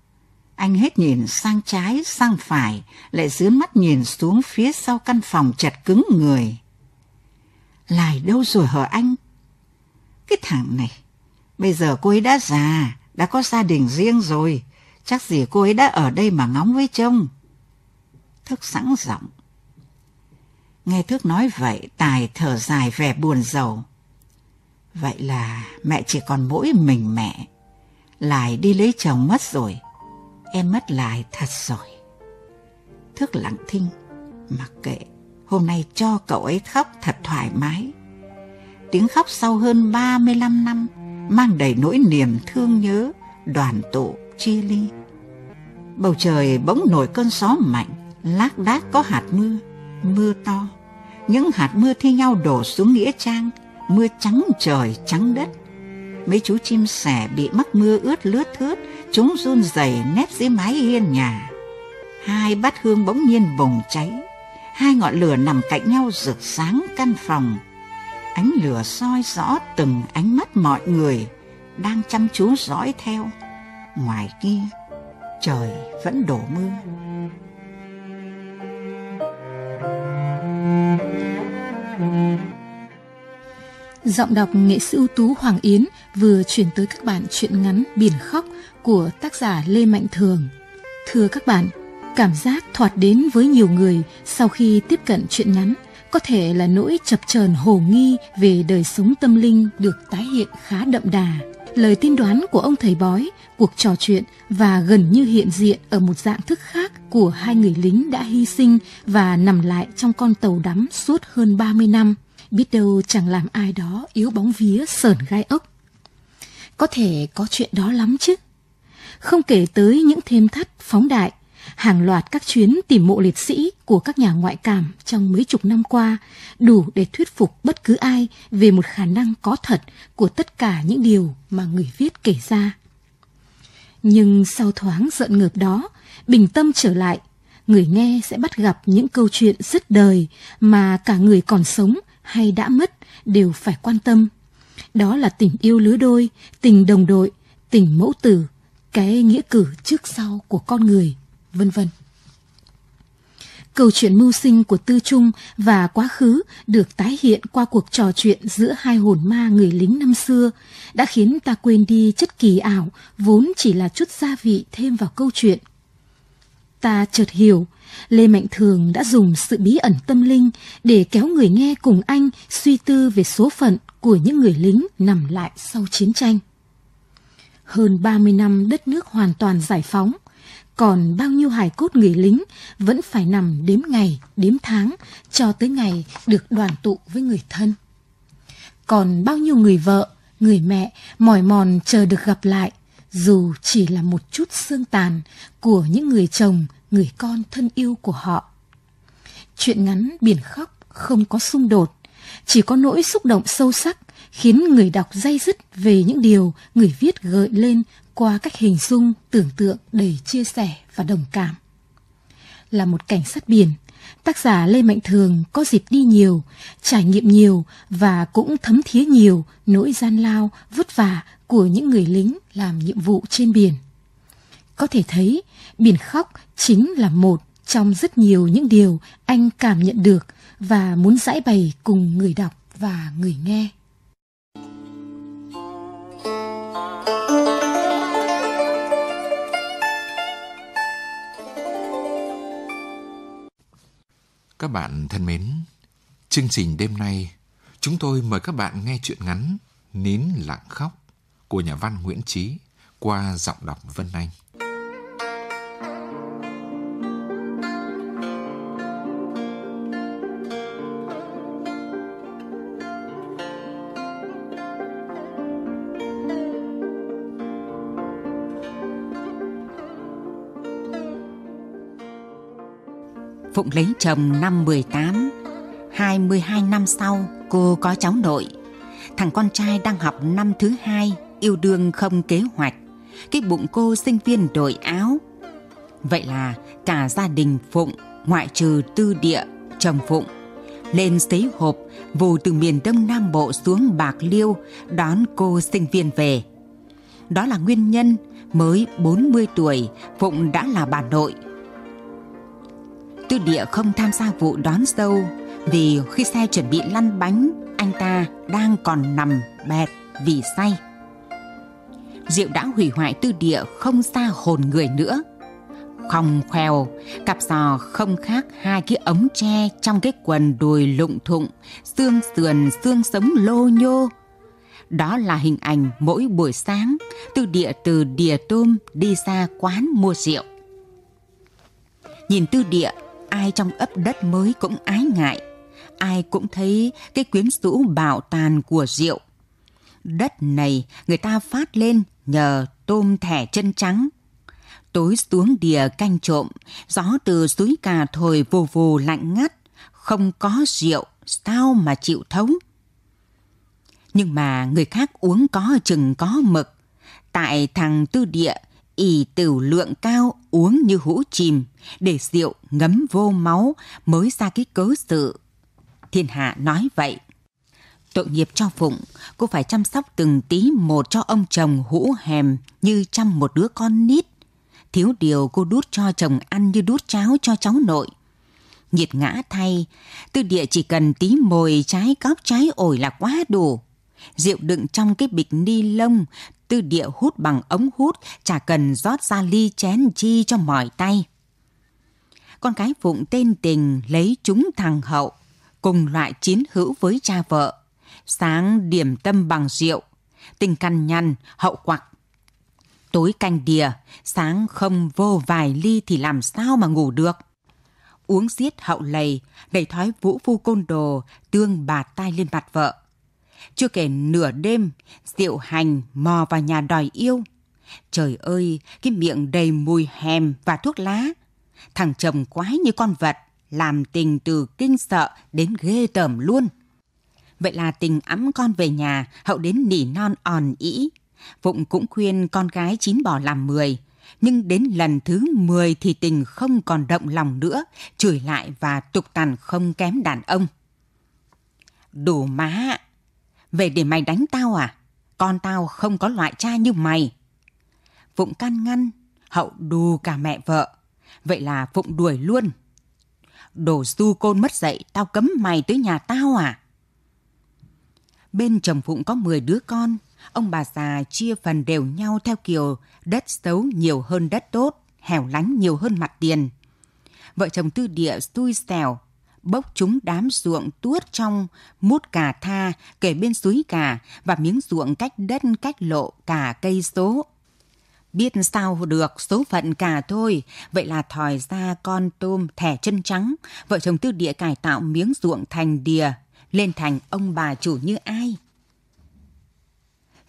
Anh hết nhìn sang trái, sang phải, lại dướn mắt nhìn xuống phía sau căn phòng chặt cứng người. Lại đâu rồi hở anh? Cái thằng này, bây giờ cô ấy đã già, đã có gia đình riêng rồi, chắc gì cô ấy đã ở đây mà ngóng với trông Thức sẵn giọng, Nghe Thước nói vậy, Tài thở dài vẻ buồn rầu. Vậy là mẹ chỉ còn mỗi mình mẹ. Lại đi lấy chồng mất rồi. Em mất lại thật rồi. Thước lặng thinh, mặc kệ, hôm nay cho cậu ấy khóc thật thoải mái. Tiếng khóc sau hơn 35 năm mang đầy nỗi niềm thương nhớ, đoàn tụ, chia ly. Bầu trời bỗng nổi cơn gió mạnh, lác đác có hạt mưa, mưa to những hạt mưa thi nhau đổ xuống nghĩa trang, mưa trắng trời trắng đất. Mấy chú chim sẻ bị mắc mưa ướt lướt thướt, chúng run rẩy nép dưới mái hiên nhà. Hai bát hương bỗng nhiên bùng cháy, hai ngọn lửa nằm cạnh nhau rực sáng căn phòng. Ánh lửa soi rõ từng ánh mắt mọi người đang chăm chú dõi theo. Ngoài kia, trời vẫn đổ mưa. Giọng đọc nghệ sĩ ưu tú Hoàng Yến vừa chuyển tới các bạn truyện ngắn Biển Khóc của tác giả Lê Mạnh Thường. Thưa các bạn, cảm giác thoạt đến với nhiều người sau khi tiếp cận truyện ngắn có thể là nỗi chập chờn hồ nghi về đời sống tâm linh được tái hiện khá đậm đà lời tiên đoán của ông thầy bói, cuộc trò chuyện và gần như hiện diện ở một dạng thức khác của hai người lính đã hy sinh và nằm lại trong con tàu đắm suốt hơn 30 năm. Biết đâu chẳng làm ai đó yếu bóng vía sờn gai ốc. Có thể có chuyện đó lắm chứ. Không kể tới những thêm thắt phóng đại, hàng loạt các chuyến tìm mộ liệt sĩ của các nhà ngoại cảm trong mấy chục năm qua đủ để thuyết phục bất cứ ai về một khả năng có thật của tất cả những điều mà người viết kể ra. Nhưng sau thoáng giận ngợp đó, bình tâm trở lại, người nghe sẽ bắt gặp những câu chuyện rất đời mà cả người còn sống hay đã mất đều phải quan tâm. Đó là tình yêu lứa đôi, tình đồng đội, tình mẫu tử, cái nghĩa cử trước sau của con người vân vân. Câu chuyện mưu sinh của Tư Trung và quá khứ được tái hiện qua cuộc trò chuyện giữa hai hồn ma người lính năm xưa đã khiến ta quên đi chất kỳ ảo vốn chỉ là chút gia vị thêm vào câu chuyện. Ta chợt hiểu, Lê Mạnh Thường đã dùng sự bí ẩn tâm linh để kéo người nghe cùng anh suy tư về số phận của những người lính nằm lại sau chiến tranh. Hơn 30 năm đất nước hoàn toàn giải phóng, còn bao nhiêu hài cốt người lính vẫn phải nằm đếm ngày, đếm tháng cho tới ngày được đoàn tụ với người thân. Còn bao nhiêu người vợ, người mẹ mỏi mòn chờ được gặp lại, dù chỉ là một chút xương tàn của những người chồng, người con thân yêu của họ. Chuyện ngắn biển khóc không có xung đột, chỉ có nỗi xúc động sâu sắc khiến người đọc dây dứt về những điều người viết gợi lên qua cách hình dung tưởng tượng đầy chia sẻ và đồng cảm. Là một cảnh sát biển, tác giả Lê Mạnh Thường có dịp đi nhiều, trải nghiệm nhiều và cũng thấm thía nhiều nỗi gian lao, vất vả của những người lính làm nhiệm vụ trên biển. Có thể thấy, biển khóc chính là một trong rất nhiều những điều anh cảm nhận được và muốn giải bày cùng người đọc và người nghe. Các bạn thân mến, chương trình đêm nay chúng tôi mời các bạn nghe truyện ngắn Nín lặng khóc của nhà văn Nguyễn Trí qua giọng đọc Vân Anh. Phụng lấy chồng năm 18 22 năm sau cô có cháu nội Thằng con trai đang học năm thứ hai Yêu đương không kế hoạch Cái bụng cô sinh viên đổi áo Vậy là cả gia đình Phụng Ngoại trừ tư địa chồng Phụng Lên xấy hộp Vù từ miền Đông Nam Bộ xuống Bạc Liêu Đón cô sinh viên về Đó là nguyên nhân Mới 40 tuổi Phụng đã là bà nội Tư Địa không tham gia vụ đón dâu vì khi xe chuẩn bị lăn bánh, anh ta đang còn nằm bẹt vì say. Rượu đã hủy hoại Tư Địa không xa hồn người nữa. Không khoèo, cặp giò không khác hai cái ống tre trong cái quần đùi lụng thụng, xương sườn, xương sống lô nhô. Đó là hình ảnh mỗi buổi sáng, Tư Địa từ Địa Tôm đi ra quán mua rượu. Nhìn Tư Địa ai trong ấp đất mới cũng ái ngại, ai cũng thấy cái quyến rũ bảo tàn của rượu. Đất này người ta phát lên nhờ tôm thẻ chân trắng. Tối xuống đìa canh trộm, gió từ suối cà thổi vù vù lạnh ngắt, không có rượu sao mà chịu thấu. Nhưng mà người khác uống có chừng có mực, tại thằng tư địa ỷ tửu lượng cao uống như hũ chìm, để rượu ngấm vô máu mới ra cái cớ sự. Thiên hạ nói vậy. Tội nghiệp cho Phụng, cô phải chăm sóc từng tí một cho ông chồng hũ hèm như chăm một đứa con nít. Thiếu điều cô đút cho chồng ăn như đút cháo cho cháu nội. Nhiệt ngã thay, tư địa chỉ cần tí mồi trái cóc trái ổi là quá đủ rượu đựng trong cái bịch ni lông Tư địa hút bằng ống hút, chả cần rót ra ly chén chi cho mỏi tay. Con cái Phụng tên tình lấy chúng thằng hậu, cùng loại chiến hữu với cha vợ. Sáng điểm tâm bằng rượu, tình căn nhằn, hậu quặc. Tối canh đìa, sáng không vô vài ly thì làm sao mà ngủ được uống giết hậu lầy, đẩy thói vũ phu côn đồ, tương bà tay lên mặt vợ. Chưa kể nửa đêm, Diệu Hành mò vào nhà đòi yêu. Trời ơi, cái miệng đầy mùi hèm và thuốc lá. Thằng chồng quái như con vật, làm tình từ kinh sợ đến ghê tởm luôn. Vậy là tình ấm con về nhà, hậu đến nỉ non òn ĩ. Phụng cũng khuyên con gái chín bỏ làm mười. Nhưng đến lần thứ mười thì tình không còn động lòng nữa, chửi lại và tục tàn không kém đàn ông. Đồ má, về để mày đánh tao à? Con tao không có loại cha như mày. Phụng can ngăn, hậu đù cả mẹ vợ. Vậy là Phụng đuổi luôn. Đồ du côn mất dạy, tao cấm mày tới nhà tao à? Bên chồng Phụng có 10 đứa con, ông bà già chia phần đều nhau theo kiểu đất xấu nhiều hơn đất tốt, hẻo lánh nhiều hơn mặt tiền. Vợ chồng tư địa xui xẻo, bốc chúng đám ruộng tuốt trong mút cà tha kể bên suối cà và miếng ruộng cách đất cách lộ cả cây số. Biết sao được số phận cà thôi, vậy là thòi ra con tôm thẻ chân trắng, vợ chồng tư địa cải tạo miếng ruộng thành đìa, lên thành ông bà chủ như ai.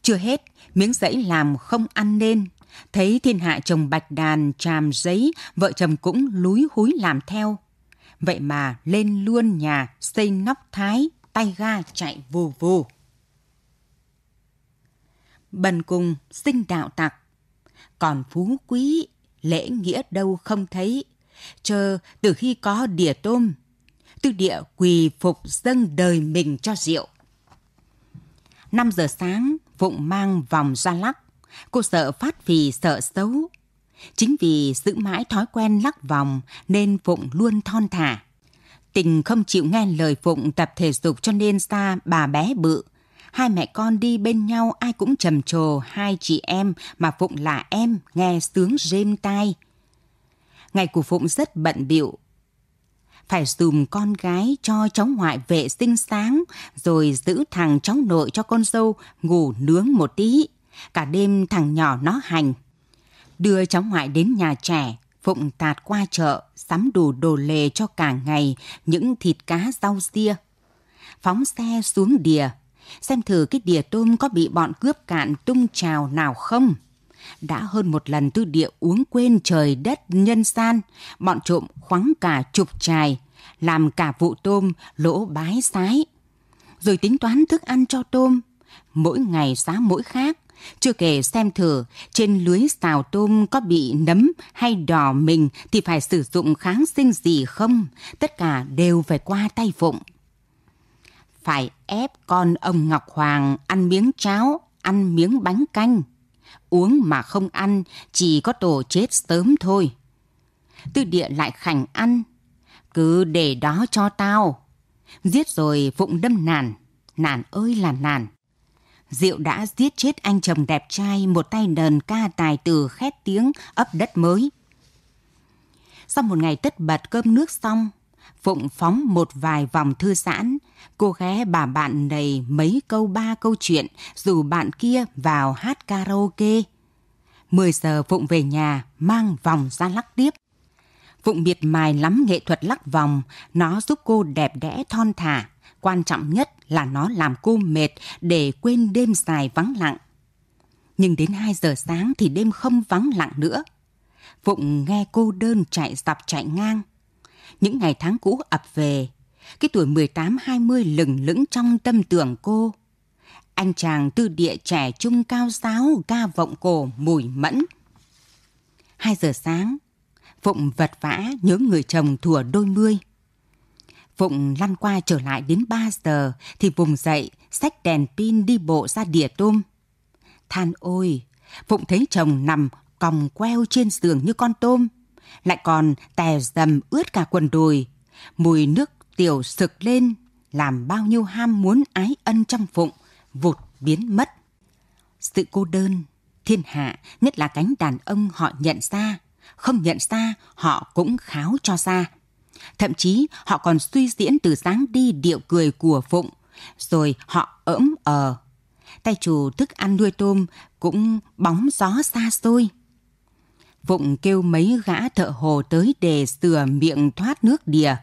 Chưa hết, miếng dãy làm không ăn nên, thấy thiên hạ trồng bạch đàn, tràm giấy, vợ chồng cũng lúi húi làm theo. Vậy mà lên luôn nhà xây nóc thái, tay ga chạy vù vù. Bần cùng sinh đạo tặc, còn phú quý, lễ nghĩa đâu không thấy. Chờ từ khi có đỉa tôm, tư địa quỳ phục dâng đời mình cho rượu. Năm giờ sáng, Phụng mang vòng ra lắc. Cô sợ phát vì sợ xấu, Chính vì giữ mãi thói quen lắc vòng nên Phụng luôn thon thả. Tình không chịu nghe lời Phụng tập thể dục cho nên xa bà bé bự. Hai mẹ con đi bên nhau ai cũng trầm trồ hai chị em mà Phụng là em nghe sướng rêm tai. Ngày của Phụng rất bận biệu. Phải dùm con gái cho cháu ngoại vệ sinh sáng rồi giữ thằng cháu nội cho con dâu ngủ nướng một tí. Cả đêm thằng nhỏ nó hành đưa cháu ngoại đến nhà trẻ, phụng tạt qua chợ, sắm đủ đồ lề cho cả ngày, những thịt cá rau ria. Phóng xe xuống đìa, xem thử cái đìa tôm có bị bọn cướp cạn tung trào nào không. Đã hơn một lần tư địa uống quên trời đất nhân san, bọn trộm khoáng cả chục trài, làm cả vụ tôm lỗ bái sái. Rồi tính toán thức ăn cho tôm, mỗi ngày giá mỗi khác, chưa kể xem thử trên lưới xào tôm có bị nấm hay đỏ mình thì phải sử dụng kháng sinh gì không. Tất cả đều phải qua tay Phụng. Phải ép con ông Ngọc Hoàng ăn miếng cháo, ăn miếng bánh canh. Uống mà không ăn chỉ có tổ chết sớm thôi. Tư địa lại khảnh ăn. Cứ để đó cho tao. Giết rồi Phụng đâm nàn. Nàn ơi là nàn Diệu đã giết chết anh chồng đẹp trai, một tay đờn ca tài tử khét tiếng ấp đất mới. Sau một ngày tất bật cơm nước xong, Phụng phóng một vài vòng thư giãn, cô ghé bà bạn đầy mấy câu ba câu chuyện dù bạn kia vào hát karaoke. 10 giờ Phụng về nhà mang vòng ra lắc tiếp. Phụng miệt mài lắm nghệ thuật lắc vòng, nó giúp cô đẹp đẽ thon thả, Quan trọng nhất là nó làm cô mệt để quên đêm dài vắng lặng. Nhưng đến 2 giờ sáng thì đêm không vắng lặng nữa. Phụng nghe cô đơn chạy dọc chạy ngang. Những ngày tháng cũ ập về, cái tuổi 18-20 lừng lững trong tâm tưởng cô. Anh chàng tư địa trẻ trung cao giáo ga vọng cổ mùi mẫn. 2 giờ sáng, Phụng vật vã nhớ người chồng thủa đôi mươi. Phụng lăn qua trở lại đến 3 giờ thì vùng dậy, xách đèn pin đi bộ ra đỉa tôm. Than ôi, Phụng thấy chồng nằm còng queo trên giường như con tôm, lại còn tè dầm ướt cả quần đùi, mùi nước tiểu sực lên, làm bao nhiêu ham muốn ái ân trong Phụng vụt biến mất. Sự cô đơn, thiên hạ, nhất là cánh đàn ông họ nhận ra, không nhận ra họ cũng kháo cho ra Thậm chí họ còn suy diễn từ dáng đi điệu cười của Phụng, rồi họ ỡm ờ. Tay chủ thức ăn nuôi tôm cũng bóng gió xa xôi. Phụng kêu mấy gã thợ hồ tới để sửa miệng thoát nước đìa.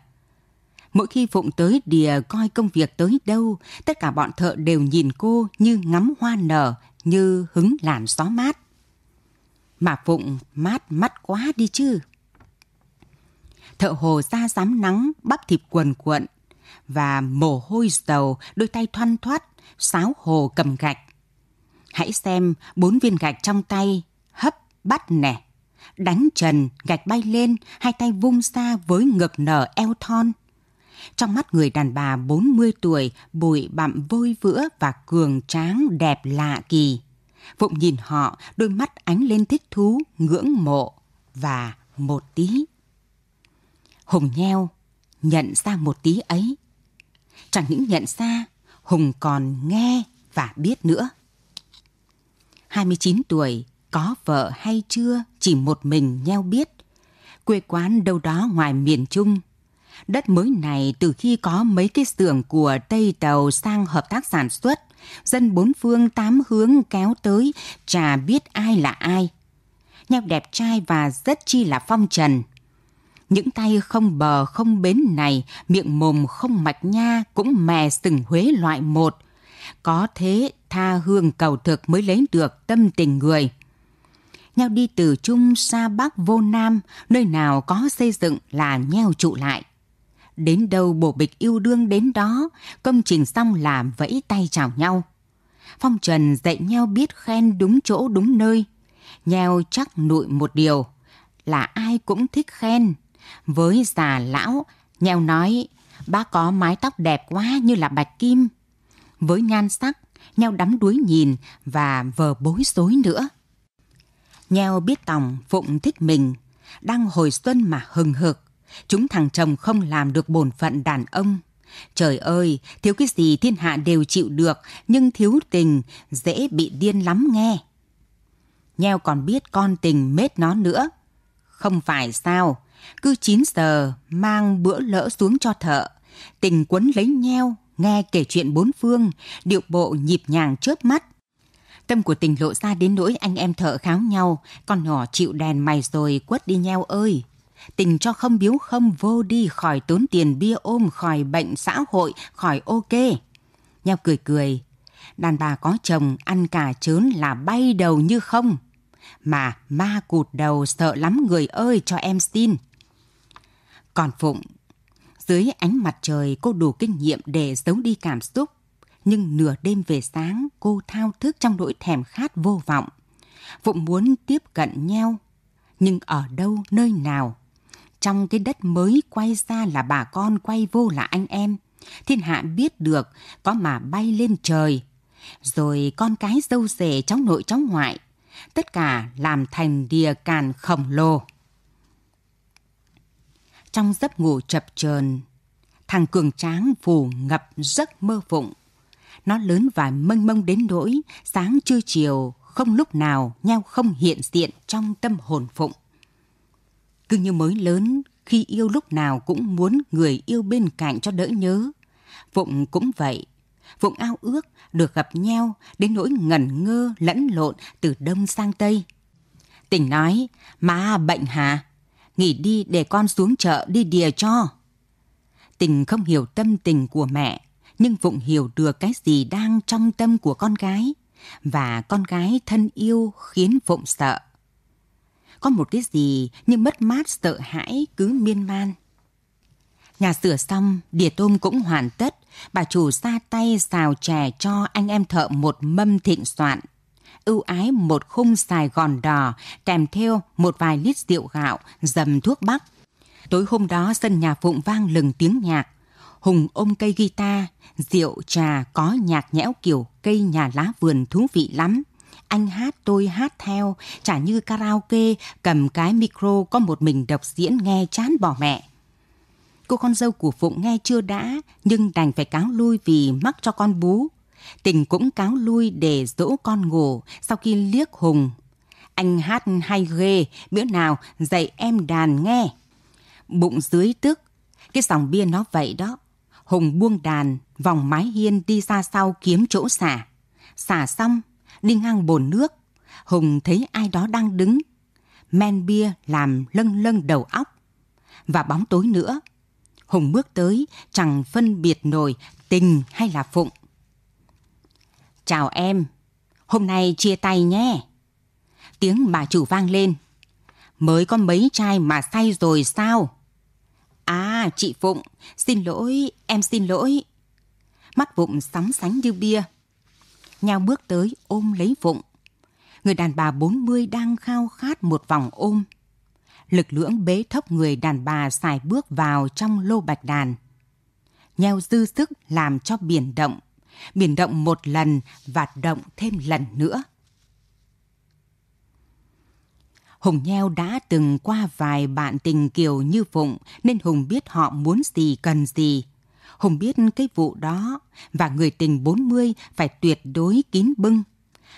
Mỗi khi Phụng tới đìa coi công việc tới đâu, tất cả bọn thợ đều nhìn cô như ngắm hoa nở, như hứng làn gió mát. Mà Phụng mát mắt quá đi chứ thợ hồ ra rám nắng, bắp thịt quần cuộn và mồ hôi dầu, đôi tay thoăn thoát, sáo hồ cầm gạch. Hãy xem bốn viên gạch trong tay, hấp, bắt nè. Đánh trần, gạch bay lên, hai tay vung xa với ngực nở eo thon. Trong mắt người đàn bà 40 tuổi, bụi bặm vôi vữa và cường tráng đẹp lạ kỳ. Phụng nhìn họ, đôi mắt ánh lên thích thú, ngưỡng mộ và một tí Hùng nheo, nhận ra một tí ấy. Chẳng những nhận ra, Hùng còn nghe và biết nữa. 29 tuổi, có vợ hay chưa chỉ một mình nheo biết. Quê quán đâu đó ngoài miền Trung. Đất mới này từ khi có mấy cái xưởng của Tây Tàu sang hợp tác sản xuất, dân bốn phương tám hướng kéo tới, chả biết ai là ai. Nheo đẹp trai và rất chi là phong trần – những tay không bờ không bến này, miệng mồm không mạch nha cũng mè sừng Huế loại một. Có thế tha hương cầu thực mới lấy được tâm tình người. Nhau đi từ Trung xa Bắc vô Nam, nơi nào có xây dựng là nheo trụ lại. Đến đâu bổ bịch yêu đương đến đó, công trình xong là vẫy tay chào nhau. Phong Trần dạy nhau biết khen đúng chỗ đúng nơi. Nheo chắc nụi một điều là ai cũng thích khen, với già lão, nheo nói, bác có mái tóc đẹp quá như là bạch kim. Với nhan sắc, nheo đắm đuối nhìn và vờ bối rối nữa. Nheo biết tòng Phụng thích mình, đang hồi xuân mà hừng hực. Chúng thằng chồng không làm được bổn phận đàn ông. Trời ơi, thiếu cái gì thiên hạ đều chịu được, nhưng thiếu tình, dễ bị điên lắm nghe. Nheo còn biết con tình mết nó nữa. Không phải sao, cứ 9 giờ mang bữa lỡ xuống cho thợ. Tình quấn lấy nheo, nghe kể chuyện bốn phương, điệu bộ nhịp nhàng chớp mắt. Tâm của tình lộ ra đến nỗi anh em thợ kháo nhau, con nhỏ chịu đèn mày rồi quất đi nheo ơi. Tình cho không biếu không vô đi khỏi tốn tiền bia ôm khỏi bệnh xã hội khỏi ok. Nheo cười cười, đàn bà có chồng ăn cả chớn là bay đầu như không. Mà ma cụt đầu sợ lắm người ơi cho em xin. Còn Phụng, dưới ánh mặt trời cô đủ kinh nghiệm để giấu đi cảm xúc. Nhưng nửa đêm về sáng cô thao thức trong nỗi thèm khát vô vọng. Phụng muốn tiếp cận nhau. Nhưng ở đâu, nơi nào? Trong cái đất mới quay ra là bà con quay vô là anh em. Thiên hạ biết được, có mà bay lên trời. Rồi con cái dâu rể cháu nội cháu ngoại tất cả làm thành đìa càn khổng lồ. Trong giấc ngủ chập chờn, thằng cường tráng phù ngập giấc mơ vụng. Nó lớn và mênh mông đến nỗi sáng trưa chiều không lúc nào nhau không hiện diện trong tâm hồn phụng. Cứ như mới lớn, khi yêu lúc nào cũng muốn người yêu bên cạnh cho đỡ nhớ. Phụng cũng vậy, Vụng ao ước được gặp nhau đến nỗi ngẩn ngơ lẫn lộn từ đông sang tây. Tỉnh nói, má bệnh hả? Nghỉ đi để con xuống chợ đi đìa cho. Tình không hiểu tâm tình của mẹ, nhưng phụng hiểu được cái gì đang trong tâm của con gái. Và con gái thân yêu khiến phụng sợ. Có một cái gì như mất mát sợ hãi cứ miên man Nhà sửa xong, đĩa tôm cũng hoàn tất. Bà chủ ra tay xào chè cho anh em thợ một mâm thịnh soạn. Ưu ái một khung xài gòn đỏ, kèm theo một vài lít rượu gạo, dầm thuốc bắc. Tối hôm đó sân nhà Phụng vang lừng tiếng nhạc. Hùng ôm cây guitar, rượu trà có nhạc nhẽo kiểu cây nhà lá vườn thú vị lắm. Anh hát tôi hát theo, chả như karaoke cầm cái micro có một mình độc diễn nghe chán bỏ mẹ. Cô con dâu của Phụng nghe chưa đã, nhưng đành phải cáo lui vì mắc cho con bú. Tình cũng cáo lui để dỗ con ngủ sau khi liếc Hùng. Anh hát hay ghê, bữa nào dạy em đàn nghe. Bụng dưới tức, cái sòng bia nó vậy đó. Hùng buông đàn, vòng mái hiên đi ra sau kiếm chỗ xả. Xả xong, đi ngang bồn nước. Hùng thấy ai đó đang đứng. Men bia làm lâng lâng đầu óc. Và bóng tối nữa, Hùng bước tới, chẳng phân biệt nổi tình hay là phụng. Chào em, hôm nay chia tay nhé. Tiếng bà chủ vang lên. Mới có mấy chai mà say rồi sao? À, chị Phụng, xin lỗi, em xin lỗi. Mắt Phụng sóng sánh như bia. Nhau bước tới ôm lấy Phụng. Người đàn bà 40 đang khao khát một vòng ôm lực lưỡng bế thốc người đàn bà xài bước vào trong lô bạch đàn. Nheo dư sức làm cho biển động, biển động một lần và động thêm lần nữa. Hùng Nheo đã từng qua vài bạn tình kiều như Phụng nên Hùng biết họ muốn gì cần gì. Hùng biết cái vụ đó và người tình 40 phải tuyệt đối kín bưng.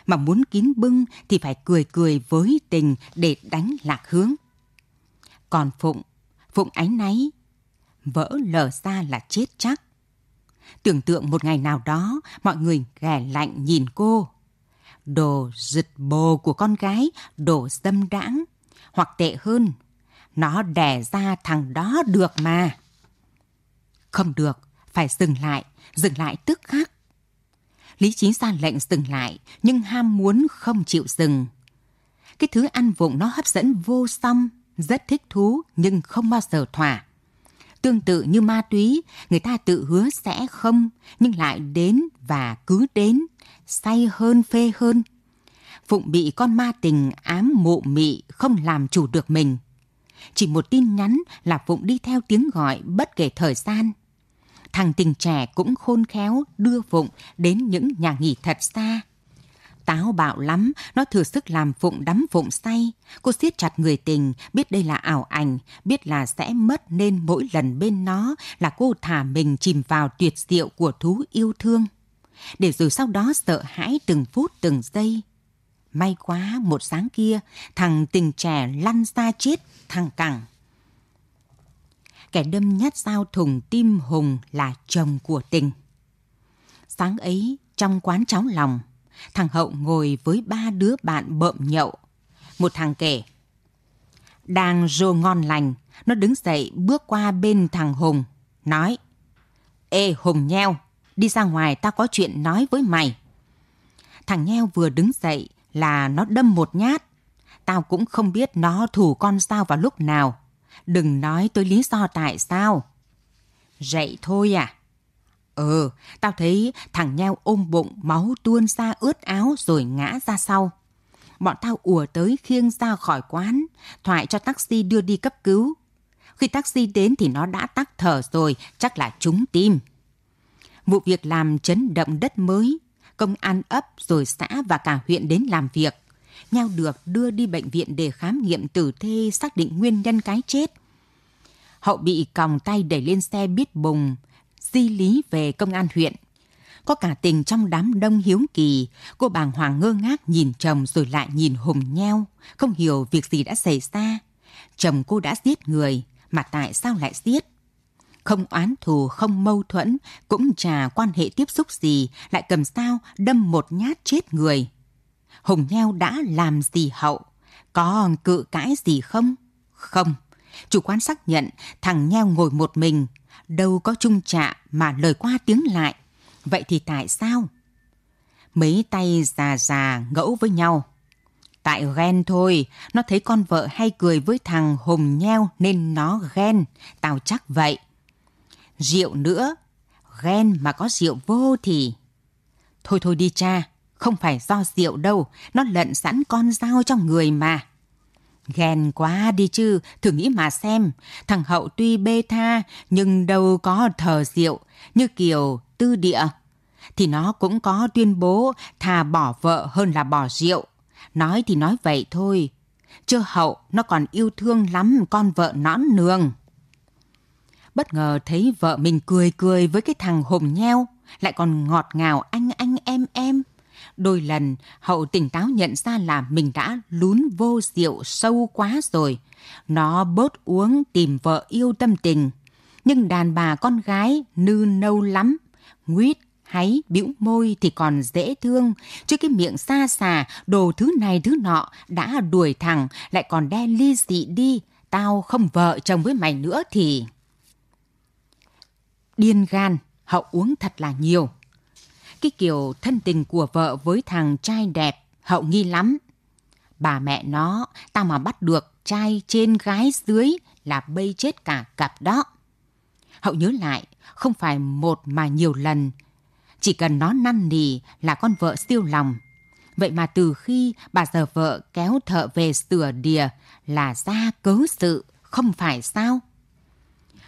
Mà muốn kín bưng thì phải cười cười với tình để đánh lạc hướng. Còn Phụng, Phụng ánh náy, vỡ lở ra là chết chắc. Tưởng tượng một ngày nào đó, mọi người ghẻ lạnh nhìn cô. Đồ giật bồ của con gái, đồ dâm đãng, hoặc tệ hơn, nó đẻ ra thằng đó được mà. Không được, phải dừng lại, dừng lại tức khắc. Lý Chính San lệnh dừng lại, nhưng ham muốn không chịu dừng. Cái thứ ăn vụng nó hấp dẫn vô song rất thích thú nhưng không bao giờ thỏa. Tương tự như ma túy, người ta tự hứa sẽ không, nhưng lại đến và cứ đến, say hơn phê hơn. Phụng bị con ma tình ám mộ mị không làm chủ được mình. Chỉ một tin nhắn là Phụng đi theo tiếng gọi bất kể thời gian. Thằng tình trẻ cũng khôn khéo đưa Phụng đến những nhà nghỉ thật xa táo bạo lắm, nó thừa sức làm phụng đắm phụng say. Cô siết chặt người tình, biết đây là ảo ảnh, biết là sẽ mất nên mỗi lần bên nó là cô thả mình chìm vào tuyệt diệu của thú yêu thương. Để rồi sau đó sợ hãi từng phút từng giây. May quá một sáng kia, thằng tình trẻ lăn ra chết, thằng cẳng. Kẻ đâm nhát dao thùng tim Hùng là chồng của tình. Sáng ấy, trong quán cháo lòng, Thằng Hậu ngồi với ba đứa bạn bợm nhậu. Một thằng kể. Đang rô ngon lành, nó đứng dậy bước qua bên thằng Hùng, nói. Ê Hùng Nheo, đi ra ngoài ta có chuyện nói với mày. Thằng Nheo vừa đứng dậy là nó đâm một nhát. Tao cũng không biết nó thủ con sao vào lúc nào. Đừng nói tôi lý do tại sao. dậy thôi à? Ừ, tao thấy thằng nheo ôm bụng, máu tuôn ra ướt áo rồi ngã ra sau. Bọn tao ùa tới khiêng ra khỏi quán, thoại cho taxi đưa đi cấp cứu. Khi taxi đến thì nó đã tắc thở rồi, chắc là trúng tim. Vụ việc làm chấn động đất mới, công an ấp rồi xã và cả huyện đến làm việc. Nhau được đưa đi bệnh viện để khám nghiệm tử thi xác định nguyên nhân cái chết. Hậu bị còng tay đẩy lên xe biết bùng, di lý về công an huyện. Có cả tình trong đám đông hiếu kỳ, cô bàng hoàng ngơ ngác nhìn chồng rồi lại nhìn hùng nheo, không hiểu việc gì đã xảy ra. Chồng cô đã giết người, mà tại sao lại giết? Không oán thù, không mâu thuẫn, cũng chả quan hệ tiếp xúc gì, lại cầm sao đâm một nhát chết người. Hùng nheo đã làm gì hậu? Có cự cãi gì không? Không. Chủ quan xác nhận thằng nheo ngồi một mình, đâu có chung trạ mà lời qua tiếng lại. Vậy thì tại sao? Mấy tay già già ngẫu với nhau. Tại ghen thôi, nó thấy con vợ hay cười với thằng hùng nheo nên nó ghen, tao chắc vậy. Rượu nữa, ghen mà có rượu vô thì... Thôi thôi đi cha, không phải do rượu đâu, nó lận sẵn con dao trong người mà. Ghen quá đi chứ, thử nghĩ mà xem, thằng Hậu tuy bê tha nhưng đâu có thờ rượu, như kiểu tư địa. Thì nó cũng có tuyên bố thà bỏ vợ hơn là bỏ rượu. Nói thì nói vậy thôi, Chưa Hậu nó còn yêu thương lắm con vợ nõn nương. Bất ngờ thấy vợ mình cười cười với cái thằng hồm nheo, lại còn ngọt ngào anh anh em em. Đôi lần, Hậu tỉnh táo nhận ra là mình đã lún vô rượu sâu quá rồi. Nó bớt uống tìm vợ yêu tâm tình. Nhưng đàn bà con gái nư nâu lắm, nguyết háy bĩu môi thì còn dễ thương chứ cái miệng xa xà đồ thứ này thứ nọ đã đuổi thẳng lại còn đe ly dị đi tao không vợ chồng với mày nữa thì điên gan hậu uống thật là nhiều cái kiểu thân tình của vợ với thằng trai đẹp, hậu nghi lắm. Bà mẹ nó, tao mà bắt được trai trên gái dưới là bây chết cả cặp đó. Hậu nhớ lại, không phải một mà nhiều lần. Chỉ cần nó năn nỉ là con vợ siêu lòng. Vậy mà từ khi bà giờ vợ kéo thợ về sửa đìa là ra cớ sự, không phải sao?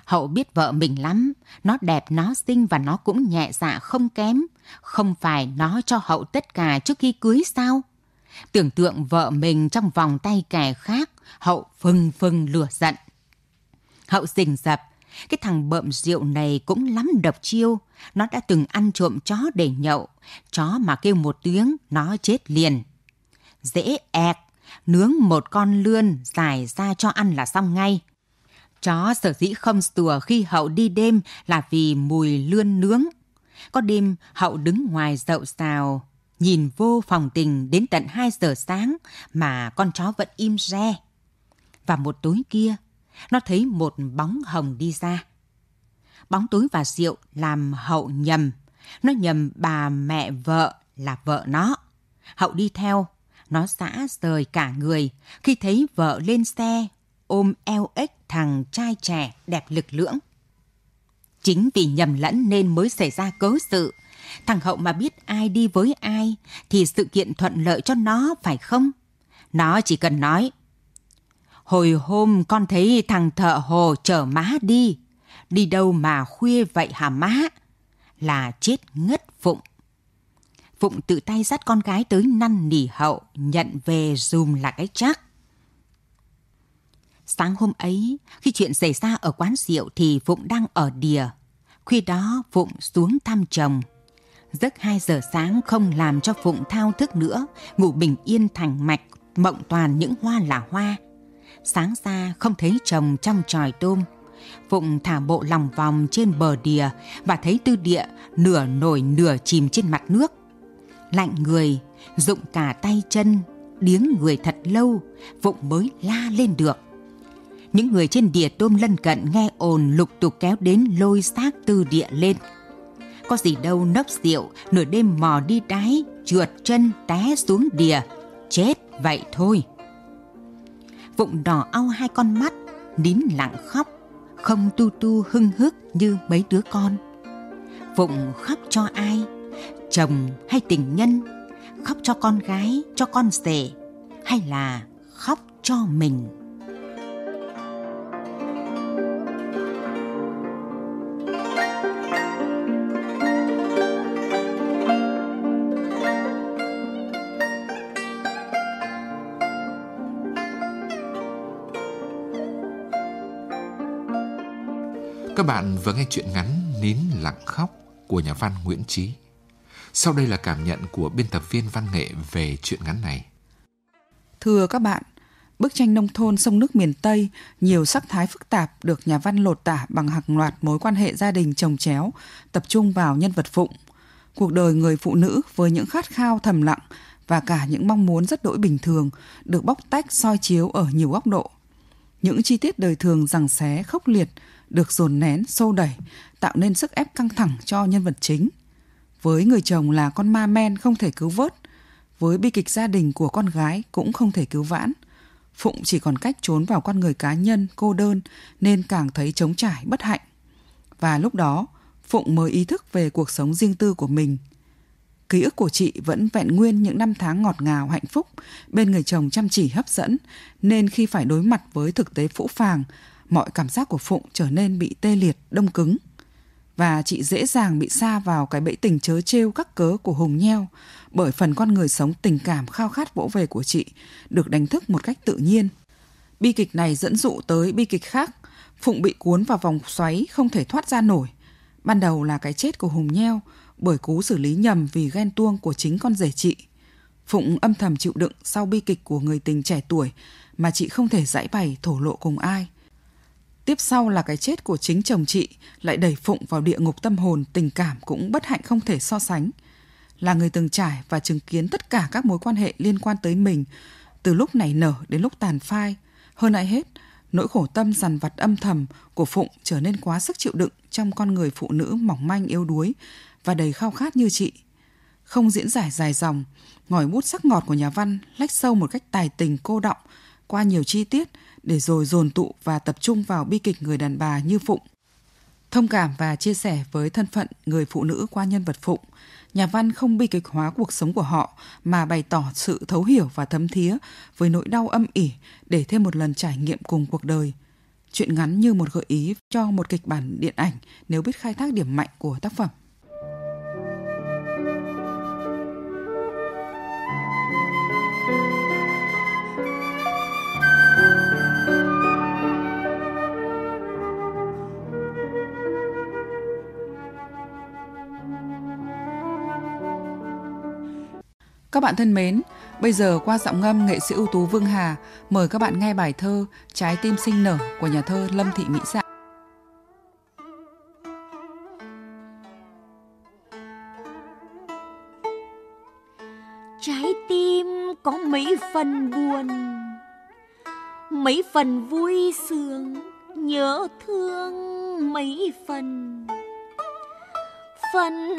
Hậu biết vợ mình lắm, nó đẹp, nó xinh và nó cũng nhẹ dạ không kém. Không phải nó cho Hậu tất cả trước khi cưới sao? Tưởng tượng vợ mình trong vòng tay kẻ khác, Hậu phừng phừng lửa giận. Hậu rình dập, cái thằng bợm rượu này cũng lắm độc chiêu. Nó đã từng ăn trộm chó để nhậu, chó mà kêu một tiếng, nó chết liền. Dễ ẹc, nướng một con lươn dài ra cho ăn là xong ngay. Chó sở dĩ không sủa khi hậu đi đêm là vì mùi lươn nướng. Có đêm hậu đứng ngoài dậu xào, nhìn vô phòng tình đến tận 2 giờ sáng mà con chó vẫn im re. Và một tối kia, nó thấy một bóng hồng đi ra. Bóng tối và rượu làm hậu nhầm. Nó nhầm bà mẹ vợ là vợ nó. Hậu đi theo, nó xã rời cả người khi thấy vợ lên xe ôm eo ếch thằng trai trẻ đẹp lực lưỡng. Chính vì nhầm lẫn nên mới xảy ra cớ sự. Thằng Hậu mà biết ai đi với ai thì sự kiện thuận lợi cho nó phải không? Nó chỉ cần nói. Hồi hôm con thấy thằng thợ hồ chở má đi. Đi đâu mà khuya vậy hả má? Là chết ngất Phụng. Phụng tự tay dắt con gái tới năn nỉ hậu nhận về dùm là cái chắc. Sáng hôm ấy, khi chuyện xảy ra ở quán rượu thì Phụng đang ở đìa. khuya đó Phụng xuống thăm chồng. Giấc 2 giờ sáng không làm cho Phụng thao thức nữa, ngủ bình yên thành mạch, mộng toàn những hoa là hoa. Sáng ra không thấy chồng trong tròi tôm. Phụng thả bộ lòng vòng trên bờ đìa và thấy tư địa nửa nổi nửa chìm trên mặt nước. Lạnh người, rụng cả tay chân, điếng người thật lâu, Phụng mới la lên được. Những người trên địa tôm lân cận nghe ồn lục tục kéo đến lôi xác tư địa lên. Có gì đâu nấp rượu, nửa đêm mò đi đáy, trượt chân té xuống địa. Chết vậy thôi. Vụng đỏ ao hai con mắt, nín lặng khóc, không tu tu hưng hức như mấy đứa con. Vụng khóc cho ai? Chồng hay tình nhân? Khóc cho con gái, cho con rể? Hay là khóc cho mình? Các bạn vừa nghe chuyện ngắn Nín lặng khóc của nhà văn Nguyễn Trí. Sau đây là cảm nhận của biên tập viên văn nghệ về chuyện ngắn này. Thưa các bạn, bức tranh nông thôn sông nước miền Tây, nhiều sắc thái phức tạp được nhà văn lột tả bằng hàng loạt mối quan hệ gia đình chồng chéo, tập trung vào nhân vật phụng. Cuộc đời người phụ nữ với những khát khao thầm lặng và cả những mong muốn rất đỗi bình thường được bóc tách soi chiếu ở nhiều góc độ. Những chi tiết đời thường rằng xé khốc liệt được dồn nén sâu đẩy tạo nên sức ép căng thẳng cho nhân vật chính với người chồng là con ma men không thể cứu vớt với bi kịch gia đình của con gái cũng không thể cứu vãn phụng chỉ còn cách trốn vào con người cá nhân cô đơn nên càng thấy trống trải bất hạnh và lúc đó phụng mới ý thức về cuộc sống riêng tư của mình ký ức của chị vẫn vẹn nguyên những năm tháng ngọt ngào hạnh phúc bên người chồng chăm chỉ hấp dẫn nên khi phải đối mặt với thực tế phũ phàng mọi cảm giác của Phụng trở nên bị tê liệt, đông cứng. Và chị dễ dàng bị xa vào cái bẫy tình chớ trêu các cớ của Hùng Nheo bởi phần con người sống tình cảm khao khát vỗ về của chị được đánh thức một cách tự nhiên. Bi kịch này dẫn dụ tới bi kịch khác, Phụng bị cuốn vào vòng xoáy không thể thoát ra nổi. Ban đầu là cái chết của Hùng Nheo bởi cú xử lý nhầm vì ghen tuông của chính con rể chị. Phụng âm thầm chịu đựng sau bi kịch của người tình trẻ tuổi mà chị không thể giải bày thổ lộ cùng ai. Tiếp sau là cái chết của chính chồng chị lại đẩy Phụng vào địa ngục tâm hồn tình cảm cũng bất hạnh không thể so sánh. Là người từng trải và chứng kiến tất cả các mối quan hệ liên quan tới mình, từ lúc nảy nở đến lúc tàn phai. Hơn ai hết, nỗi khổ tâm dằn vặt âm thầm của Phụng trở nên quá sức chịu đựng trong con người phụ nữ mỏng manh yếu đuối và đầy khao khát như chị. Không diễn giải dài dòng, ngòi bút sắc ngọt của nhà văn lách sâu một cách tài tình cô động qua nhiều chi tiết – để rồi dồn tụ và tập trung vào bi kịch người đàn bà như Phụng. Thông cảm và chia sẻ với thân phận người phụ nữ qua nhân vật Phụng, nhà văn không bi kịch hóa cuộc sống của họ mà bày tỏ sự thấu hiểu và thấm thía với nỗi đau âm ỉ để thêm một lần trải nghiệm cùng cuộc đời. Chuyện ngắn như một gợi ý cho một kịch bản điện ảnh nếu biết khai thác điểm mạnh của tác phẩm. Các bạn thân mến, bây giờ qua giọng ngâm nghệ sĩ ưu tú Vương Hà, mời các bạn nghe bài thơ Trái tim sinh nở của nhà thơ Lâm Thị Mỹ Dạ. Trái tim có mấy phần buồn, mấy phần vui sướng, nhớ thương mấy phần phần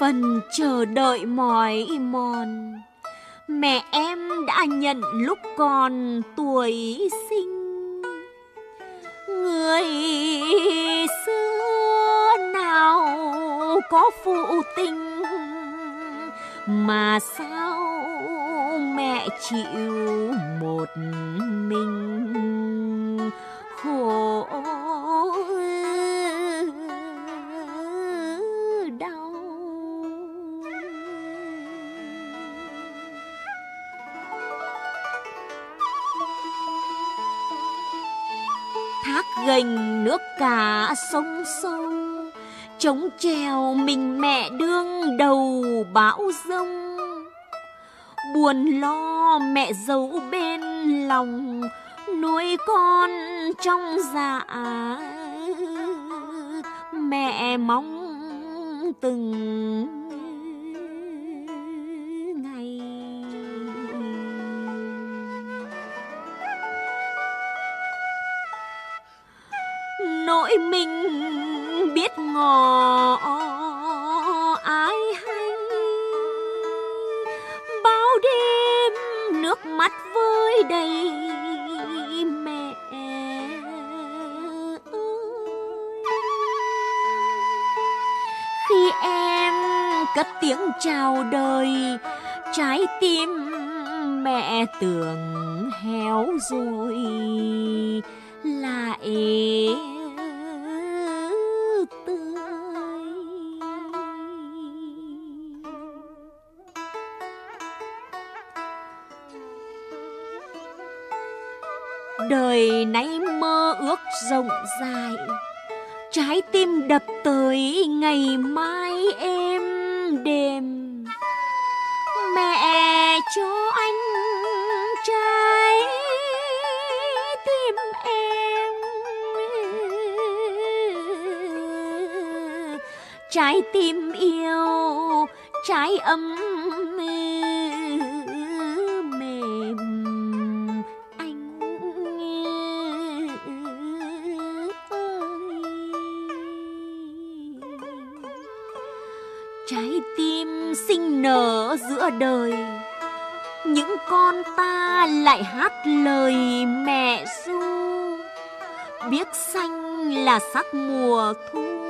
phần chờ đợi mỏi mòn mẹ em đã nhận lúc còn tuổi sinh người xưa nào có phụ tình mà sao mẹ chịu một mình gành nước cả sông sâu Chống trèo mình mẹ đương đầu bão rông Buồn lo mẹ giấu bên lòng Nuôi con trong dạ Mẹ mong từng nỗi mình biết ngỏ ai hay bao đêm nước mắt vơi đầy mẹ khi em cất tiếng chào đời trái tim mẹ tưởng héo rồi lại đời nay mơ ước rộng dài trái tim đập tới ngày mai êm đềm mẹ cho anh trái tim em trái tim yêu trái ấm là sắc mùa thu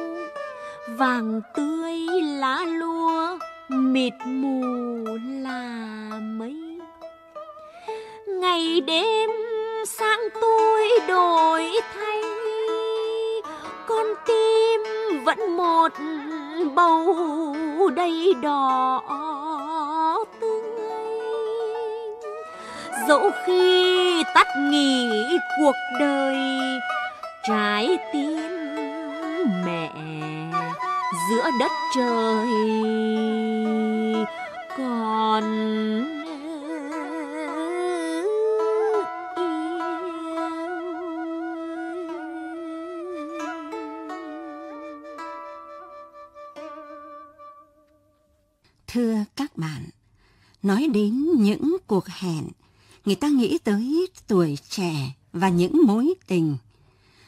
vàng tươi lá lúa mịt mù là mây ngày đêm sáng tôi đổi thay con tim vẫn một bầu đầy đỏ tươi dẫu khi tắt nghỉ cuộc đời trái tim mẹ giữa đất trời còn Thưa các bạn, nói đến những cuộc hẹn, người ta nghĩ tới tuổi trẻ và những mối tình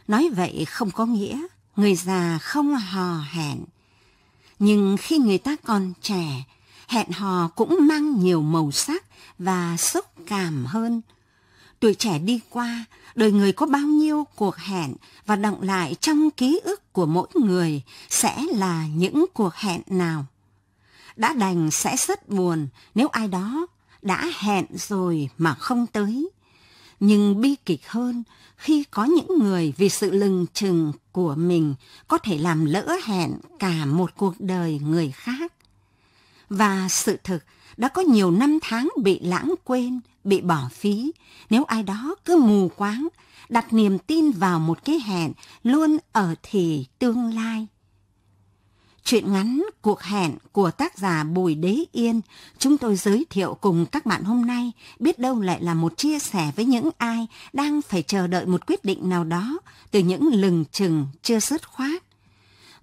Nói vậy không có nghĩa người già không hò hẹn. Nhưng khi người ta còn trẻ, hẹn hò cũng mang nhiều màu sắc và xúc cảm hơn. Tuổi trẻ đi qua, đời người có bao nhiêu cuộc hẹn và động lại trong ký ức của mỗi người sẽ là những cuộc hẹn nào. Đã đành sẽ rất buồn nếu ai đó đã hẹn rồi mà không tới nhưng bi kịch hơn khi có những người vì sự lừng chừng của mình có thể làm lỡ hẹn cả một cuộc đời người khác. Và sự thực đã có nhiều năm tháng bị lãng quên, bị bỏ phí nếu ai đó cứ mù quáng đặt niềm tin vào một cái hẹn luôn ở thì tương lai. Chuyện ngắn Cuộc hẹn của tác giả Bùi Đế Yên chúng tôi giới thiệu cùng các bạn hôm nay biết đâu lại là một chia sẻ với những ai đang phải chờ đợi một quyết định nào đó từ những lừng chừng chưa dứt khoát.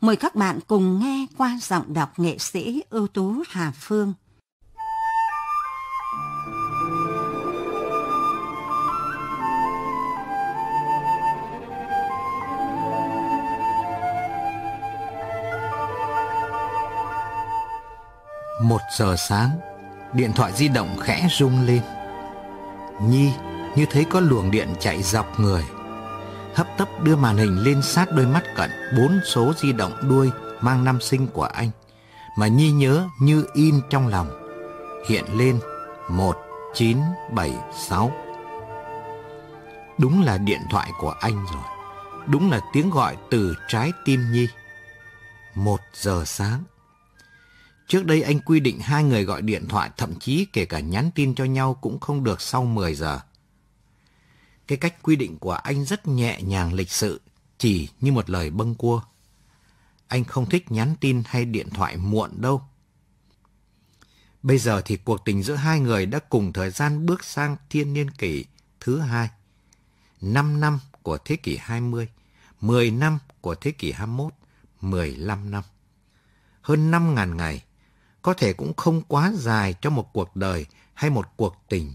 Mời các bạn cùng nghe qua giọng đọc nghệ sĩ ưu tú Hà Phương. Một giờ sáng Điện thoại di động khẽ rung lên Nhi như thấy có luồng điện chạy dọc người Hấp tấp đưa màn hình lên sát đôi mắt cận Bốn số di động đuôi mang năm sinh của anh Mà Nhi nhớ như in trong lòng Hiện lên 1976 Đúng là điện thoại của anh rồi Đúng là tiếng gọi từ trái tim Nhi Một giờ sáng Trước đây anh quy định hai người gọi điện thoại thậm chí kể cả nhắn tin cho nhau cũng không được sau 10 giờ. Cái cách quy định của anh rất nhẹ nhàng lịch sự, chỉ như một lời bâng cua. Anh không thích nhắn tin hay điện thoại muộn đâu. Bây giờ thì cuộc tình giữa hai người đã cùng thời gian bước sang thiên niên kỷ thứ hai. năm năm của thế kỷ 20, 10 năm của thế kỷ 21, 15 năm. Hơn 5.000 ngày, có thể cũng không quá dài cho một cuộc đời hay một cuộc tình.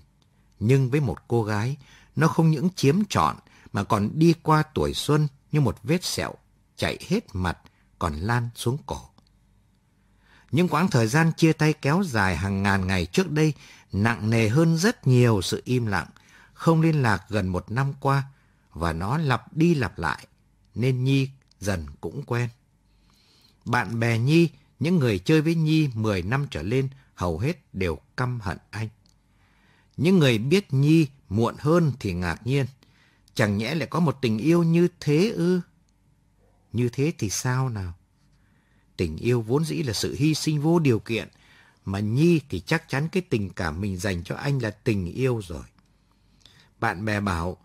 Nhưng với một cô gái, nó không những chiếm trọn mà còn đi qua tuổi xuân như một vết sẹo chạy hết mặt còn lan xuống cổ. Những quãng thời gian chia tay kéo dài hàng ngàn ngày trước đây nặng nề hơn rất nhiều sự im lặng, không liên lạc gần một năm qua và nó lặp đi lặp lại nên Nhi dần cũng quen. Bạn bè Nhi những người chơi với Nhi 10 năm trở lên hầu hết đều căm hận anh. Những người biết Nhi muộn hơn thì ngạc nhiên. Chẳng nhẽ lại có một tình yêu như thế ư? Như thế thì sao nào? Tình yêu vốn dĩ là sự hy sinh vô điều kiện, mà Nhi thì chắc chắn cái tình cảm mình dành cho anh là tình yêu rồi. Bạn bè bảo,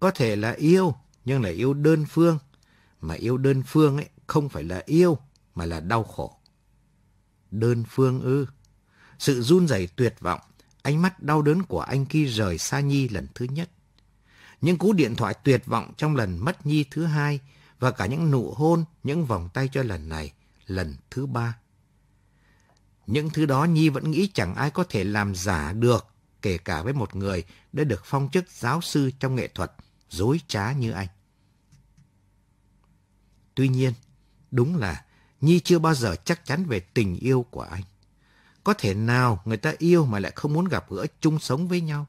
có thể là yêu, nhưng là yêu đơn phương. Mà yêu đơn phương ấy không phải là yêu, mà là đau khổ đơn phương ư. Sự run rẩy tuyệt vọng, ánh mắt đau đớn của anh khi rời xa Nhi lần thứ nhất. Những cú điện thoại tuyệt vọng trong lần mất Nhi thứ hai và cả những nụ hôn, những vòng tay cho lần này, lần thứ ba. Những thứ đó Nhi vẫn nghĩ chẳng ai có thể làm giả được, kể cả với một người đã được phong chức giáo sư trong nghệ thuật, dối trá như anh. Tuy nhiên, đúng là Nhi chưa bao giờ chắc chắn về tình yêu của anh. Có thể nào người ta yêu mà lại không muốn gặp gỡ chung sống với nhau?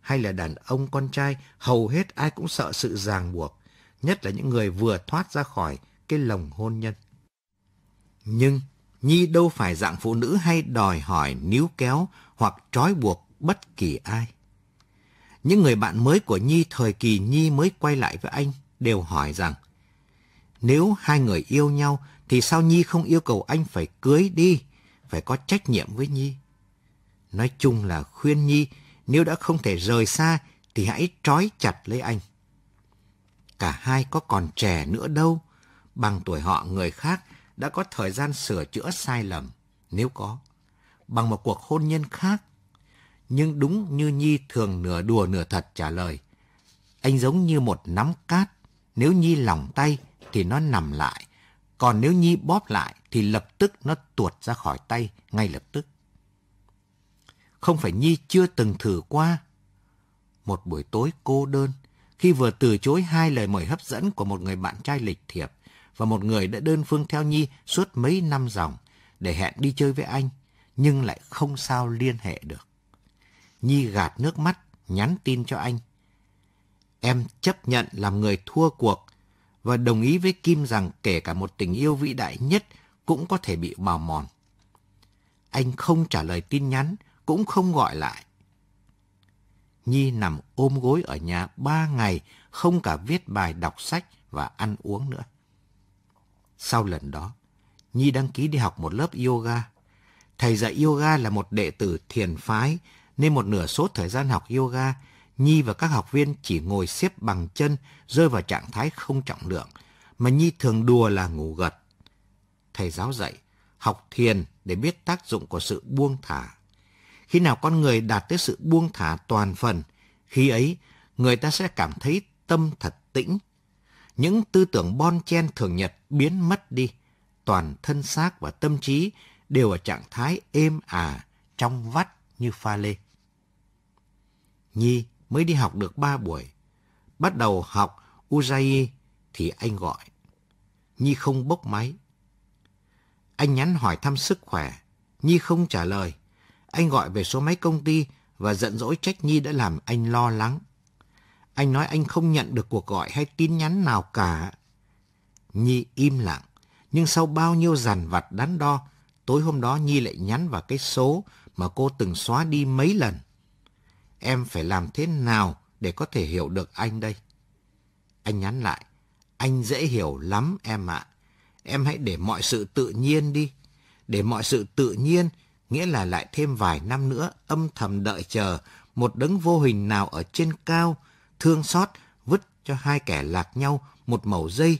Hay là đàn ông con trai hầu hết ai cũng sợ sự ràng buộc, nhất là những người vừa thoát ra khỏi cái lồng hôn nhân. Nhưng Nhi đâu phải dạng phụ nữ hay đòi hỏi níu kéo hoặc trói buộc bất kỳ ai. Những người bạn mới của Nhi thời kỳ Nhi mới quay lại với anh đều hỏi rằng nếu hai người yêu nhau thì sao Nhi không yêu cầu anh phải cưới đi, phải có trách nhiệm với Nhi? Nói chung là khuyên Nhi, nếu đã không thể rời xa thì hãy trói chặt lấy anh. Cả hai có còn trẻ nữa đâu, bằng tuổi họ người khác đã có thời gian sửa chữa sai lầm, nếu có, bằng một cuộc hôn nhân khác. Nhưng đúng như Nhi thường nửa đùa nửa thật trả lời, anh giống như một nắm cát, nếu Nhi lòng tay thì nó nằm lại. Còn nếu Nhi bóp lại thì lập tức nó tuột ra khỏi tay ngay lập tức. Không phải Nhi chưa từng thử qua. Một buổi tối cô đơn, khi vừa từ chối hai lời mời hấp dẫn của một người bạn trai lịch thiệp và một người đã đơn phương theo Nhi suốt mấy năm dòng để hẹn đi chơi với anh, nhưng lại không sao liên hệ được. Nhi gạt nước mắt, nhắn tin cho anh. Em chấp nhận làm người thua cuộc và đồng ý với Kim rằng kể cả một tình yêu vĩ đại nhất cũng có thể bị bào mòn. Anh không trả lời tin nhắn, cũng không gọi lại. Nhi nằm ôm gối ở nhà ba ngày, không cả viết bài đọc sách và ăn uống nữa. Sau lần đó, Nhi đăng ký đi học một lớp yoga. Thầy dạy yoga là một đệ tử thiền phái, nên một nửa số thời gian học yoga Nhi và các học viên chỉ ngồi xếp bằng chân, rơi vào trạng thái không trọng lượng, mà Nhi thường đùa là ngủ gật. Thầy giáo dạy, học thiền để biết tác dụng của sự buông thả. Khi nào con người đạt tới sự buông thả toàn phần, khi ấy người ta sẽ cảm thấy tâm thật tĩnh. Những tư tưởng bon chen thường nhật biến mất đi, toàn thân xác và tâm trí đều ở trạng thái êm ả, à, trong vắt như pha lê. Nhi mới đi học được ba buổi. Bắt đầu học Uzai thì anh gọi. Nhi không bốc máy. Anh nhắn hỏi thăm sức khỏe. Nhi không trả lời. Anh gọi về số máy công ty và giận dỗi trách Nhi đã làm anh lo lắng. Anh nói anh không nhận được cuộc gọi hay tin nhắn nào cả. Nhi im lặng, nhưng sau bao nhiêu dằn vặt đắn đo, tối hôm đó Nhi lại nhắn vào cái số mà cô từng xóa đi mấy lần em phải làm thế nào để có thể hiểu được anh đây? Anh nhắn lại, anh dễ hiểu lắm em ạ. Em hãy để mọi sự tự nhiên đi. Để mọi sự tự nhiên nghĩa là lại thêm vài năm nữa âm thầm đợi chờ một đấng vô hình nào ở trên cao, thương xót vứt cho hai kẻ lạc nhau một mẩu dây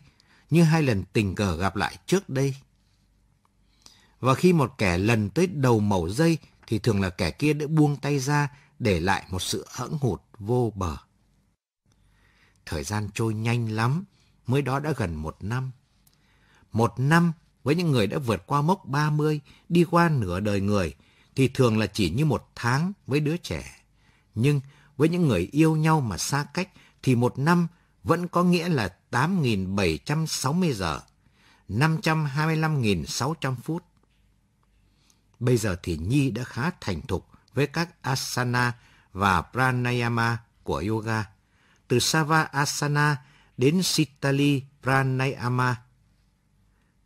như hai lần tình cờ gặp lại trước đây. Và khi một kẻ lần tới đầu mẩu dây thì thường là kẻ kia đã buông tay ra để lại một sự hững hụt vô bờ. Thời gian trôi nhanh lắm, mới đó đã gần một năm. Một năm với những người đã vượt qua mốc 30, đi qua nửa đời người, thì thường là chỉ như một tháng với đứa trẻ. Nhưng với những người yêu nhau mà xa cách, thì một năm vẫn có nghĩa là 8.760 giờ, 525.600 phút. Bây giờ thì Nhi đã khá thành thục với các asana và pranayama của yoga, từ Sava Asana đến Sitali Pranayama.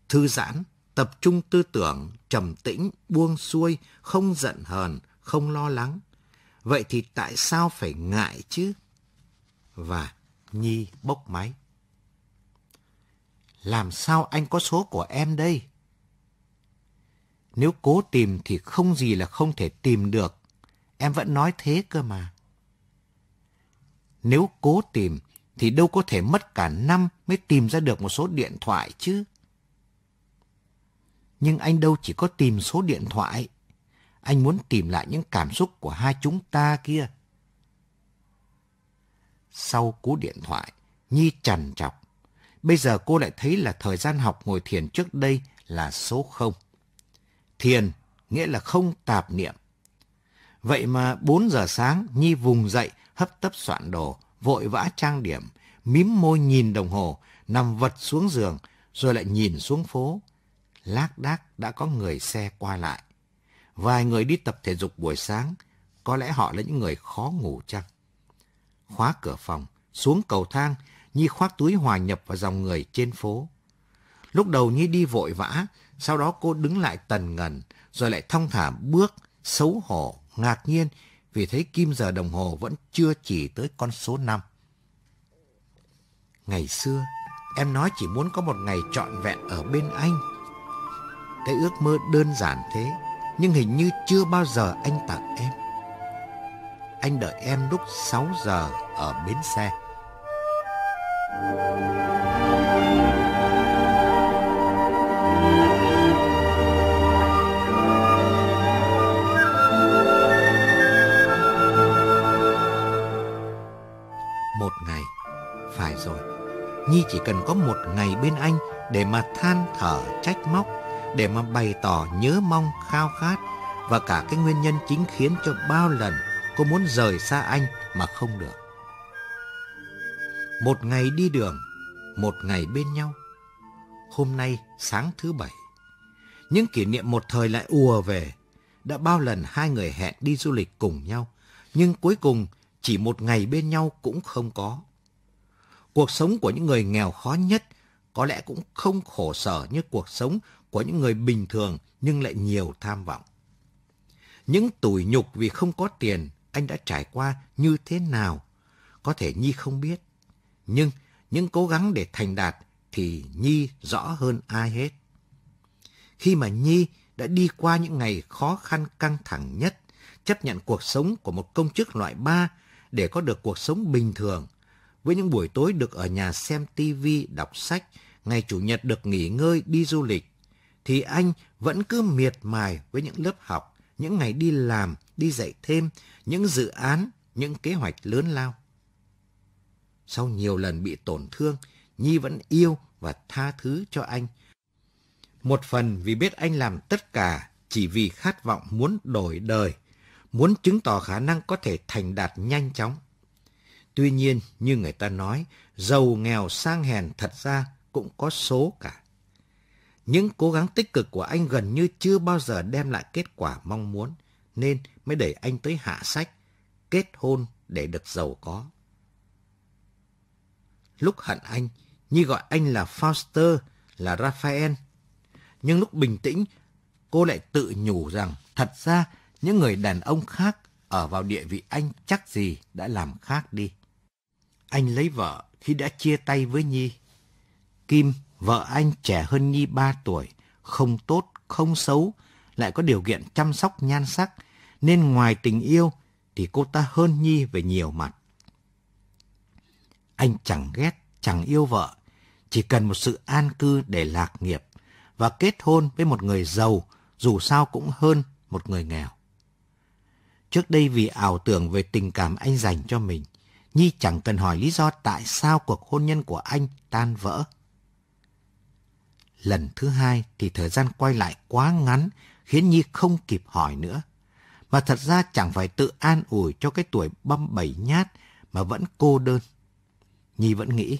Thư giãn, tập trung tư tưởng, trầm tĩnh, buông xuôi, không giận hờn, không lo lắng. Vậy thì tại sao phải ngại chứ? Và Nhi bốc máy. Làm sao anh có số của em đây? Nếu cố tìm thì không gì là không thể tìm được em vẫn nói thế cơ mà. Nếu cố tìm thì đâu có thể mất cả năm mới tìm ra được một số điện thoại chứ. Nhưng anh đâu chỉ có tìm số điện thoại. Anh muốn tìm lại những cảm xúc của hai chúng ta kia. Sau cú điện thoại, Nhi trằn chọc Bây giờ cô lại thấy là thời gian học ngồi thiền trước đây là số không. Thiền nghĩa là không tạp niệm. Vậy mà 4 giờ sáng, Nhi vùng dậy, hấp tấp soạn đồ, vội vã trang điểm, mím môi nhìn đồng hồ, nằm vật xuống giường, rồi lại nhìn xuống phố. Lác đác đã có người xe qua lại. Vài người đi tập thể dục buổi sáng, có lẽ họ là những người khó ngủ chăng? Khóa cửa phòng, xuống cầu thang, Nhi khoác túi hòa nhập vào dòng người trên phố. Lúc đầu Nhi đi vội vã, sau đó cô đứng lại tần ngần, rồi lại thong thả bước, xấu hổ ngạc nhiên vì thấy kim giờ đồng hồ vẫn chưa chỉ tới con số 5. Ngày xưa, em nói chỉ muốn có một ngày trọn vẹn ở bên anh. Cái ước mơ đơn giản thế, nhưng hình như chưa bao giờ anh tặng em. Anh đợi em lúc 6 giờ ở bến xe. Thank you. Nhi chỉ cần có một ngày bên anh để mà than thở trách móc, để mà bày tỏ nhớ mong khao khát và cả cái nguyên nhân chính khiến cho bao lần cô muốn rời xa anh mà không được. Một ngày đi đường, một ngày bên nhau. Hôm nay sáng thứ bảy, những kỷ niệm một thời lại ùa về. Đã bao lần hai người hẹn đi du lịch cùng nhau, nhưng cuối cùng chỉ một ngày bên nhau cũng không có. Cuộc sống của những người nghèo khó nhất có lẽ cũng không khổ sở như cuộc sống của những người bình thường nhưng lại nhiều tham vọng. Những tủi nhục vì không có tiền anh đã trải qua như thế nào, có thể Nhi không biết. Nhưng những cố gắng để thành đạt thì Nhi rõ hơn ai hết. Khi mà Nhi đã đi qua những ngày khó khăn căng thẳng nhất, chấp nhận cuộc sống của một công chức loại ba để có được cuộc sống bình thường, với những buổi tối được ở nhà xem tivi, đọc sách, ngày chủ nhật được nghỉ ngơi đi du lịch, thì anh vẫn cứ miệt mài với những lớp học, những ngày đi làm, đi dạy thêm, những dự án, những kế hoạch lớn lao. Sau nhiều lần bị tổn thương, Nhi vẫn yêu và tha thứ cho anh. Một phần vì biết anh làm tất cả chỉ vì khát vọng muốn đổi đời, muốn chứng tỏ khả năng có thể thành đạt nhanh chóng. Tuy nhiên, như người ta nói, giàu nghèo sang hèn thật ra cũng có số cả. Những cố gắng tích cực của anh gần như chưa bao giờ đem lại kết quả mong muốn, nên mới đẩy anh tới hạ sách, kết hôn để được giàu có. Lúc hận anh, Nhi gọi anh là Foster, là Raphael. Nhưng lúc bình tĩnh, cô lại tự nhủ rằng thật ra những người đàn ông khác ở vào địa vị anh chắc gì đã làm khác đi anh lấy vợ khi đã chia tay với Nhi. Kim, vợ anh trẻ hơn Nhi 3 tuổi, không tốt, không xấu, lại có điều kiện chăm sóc nhan sắc, nên ngoài tình yêu thì cô ta hơn Nhi về nhiều mặt. Anh chẳng ghét, chẳng yêu vợ, chỉ cần một sự an cư để lạc nghiệp và kết hôn với một người giàu dù sao cũng hơn một người nghèo. Trước đây vì ảo tưởng về tình cảm anh dành cho mình, Nhi chẳng cần hỏi lý do tại sao cuộc hôn nhân của anh tan vỡ. Lần thứ hai thì thời gian quay lại quá ngắn khiến Nhi không kịp hỏi nữa. Mà thật ra chẳng phải tự an ủi cho cái tuổi băm bẩy nhát mà vẫn cô đơn. Nhi vẫn nghĩ,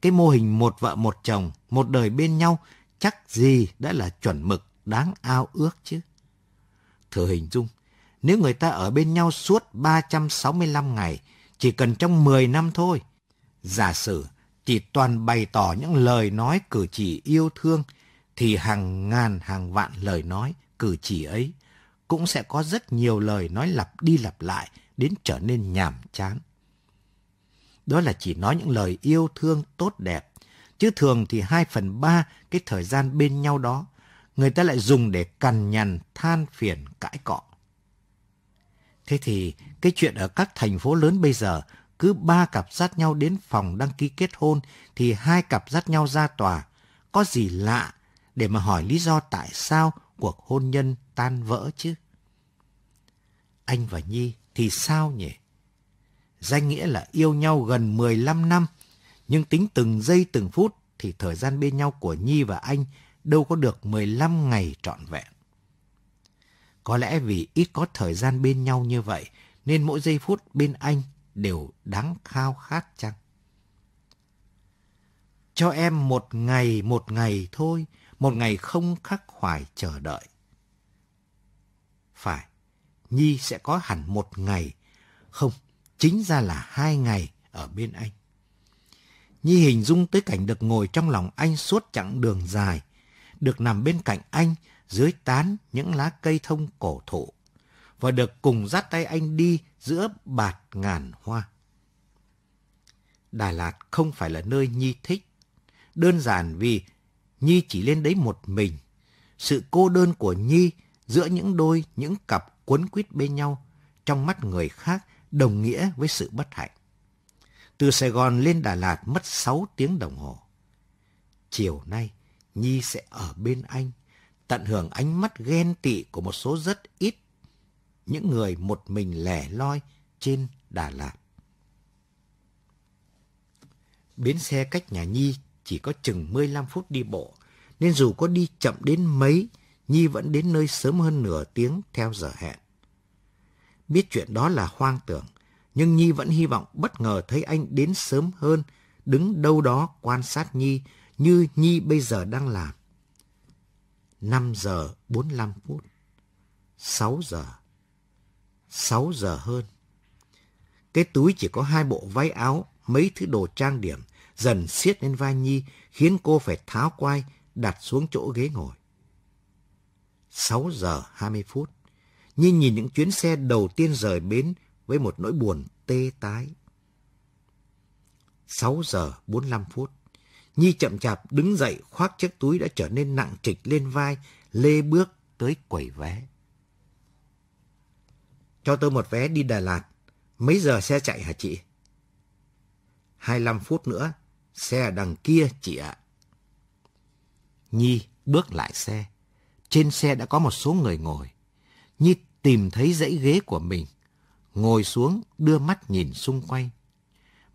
cái mô hình một vợ một chồng, một đời bên nhau chắc gì đã là chuẩn mực đáng ao ước chứ. Thử hình dung, nếu người ta ở bên nhau suốt 365 ngày chỉ cần trong 10 năm thôi. Giả sử chỉ toàn bày tỏ những lời nói cử chỉ yêu thương, thì hàng ngàn hàng vạn lời nói cử chỉ ấy cũng sẽ có rất nhiều lời nói lặp đi lặp lại đến trở nên nhàm chán. Đó là chỉ nói những lời yêu thương tốt đẹp, chứ thường thì 2 phần 3 cái thời gian bên nhau đó, người ta lại dùng để cằn nhằn, than phiền, cãi cọ. Thế thì cái chuyện ở các thành phố lớn bây giờ, cứ ba cặp dắt nhau đến phòng đăng ký kết hôn thì hai cặp dắt nhau ra tòa. Có gì lạ để mà hỏi lý do tại sao cuộc hôn nhân tan vỡ chứ? Anh và Nhi thì sao nhỉ? Danh nghĩa là yêu nhau gần 15 năm, nhưng tính từng giây từng phút thì thời gian bên nhau của Nhi và anh đâu có được 15 ngày trọn vẹn. Có lẽ vì ít có thời gian bên nhau như vậy nên mỗi giây phút bên anh đều đáng khao khát chăng? Cho em một ngày một ngày thôi, một ngày không khắc khoải chờ đợi. Phải, Nhi sẽ có hẳn một ngày, không, chính ra là hai ngày ở bên anh. Nhi hình dung tới cảnh được ngồi trong lòng anh suốt chặng đường dài, được nằm bên cạnh anh dưới tán những lá cây thông cổ thụ và được cùng dắt tay anh đi giữa bạt ngàn hoa. Đà Lạt không phải là nơi Nhi thích, đơn giản vì Nhi chỉ lên đấy một mình. Sự cô đơn của Nhi giữa những đôi, những cặp quấn quýt bên nhau trong mắt người khác đồng nghĩa với sự bất hạnh. Từ Sài Gòn lên Đà Lạt mất 6 tiếng đồng hồ. Chiều nay, Nhi sẽ ở bên anh, tận hưởng ánh mắt ghen tị của một số rất ít những người một mình lẻ loi trên Đà Lạt. Bến xe cách nhà Nhi chỉ có chừng 15 phút đi bộ, nên dù có đi chậm đến mấy, Nhi vẫn đến nơi sớm hơn nửa tiếng theo giờ hẹn. Biết chuyện đó là hoang tưởng, nhưng Nhi vẫn hy vọng bất ngờ thấy anh đến sớm hơn, đứng đâu đó quan sát Nhi như Nhi bây giờ đang làm. 5 giờ 45 phút, 6 giờ, 6 giờ hơn. Cái túi chỉ có hai bộ váy áo, mấy thứ đồ trang điểm, dần siết lên vai Nhi, khiến cô phải tháo quai, đặt xuống chỗ ghế ngồi. 6 giờ 20 phút, Nhi nhìn những chuyến xe đầu tiên rời bến với một nỗi buồn tê tái. 6 giờ 45 phút, Nhi chậm chạp đứng dậy khoác chiếc túi đã trở nên nặng trịch lên vai, lê bước tới quầy vé cho tôi một vé đi Đà Lạt. Mấy giờ xe chạy hả chị? 25 phút nữa, xe đằng kia chị ạ. Nhi bước lại xe. Trên xe đã có một số người ngồi. Nhi tìm thấy dãy ghế của mình. Ngồi xuống đưa mắt nhìn xung quanh.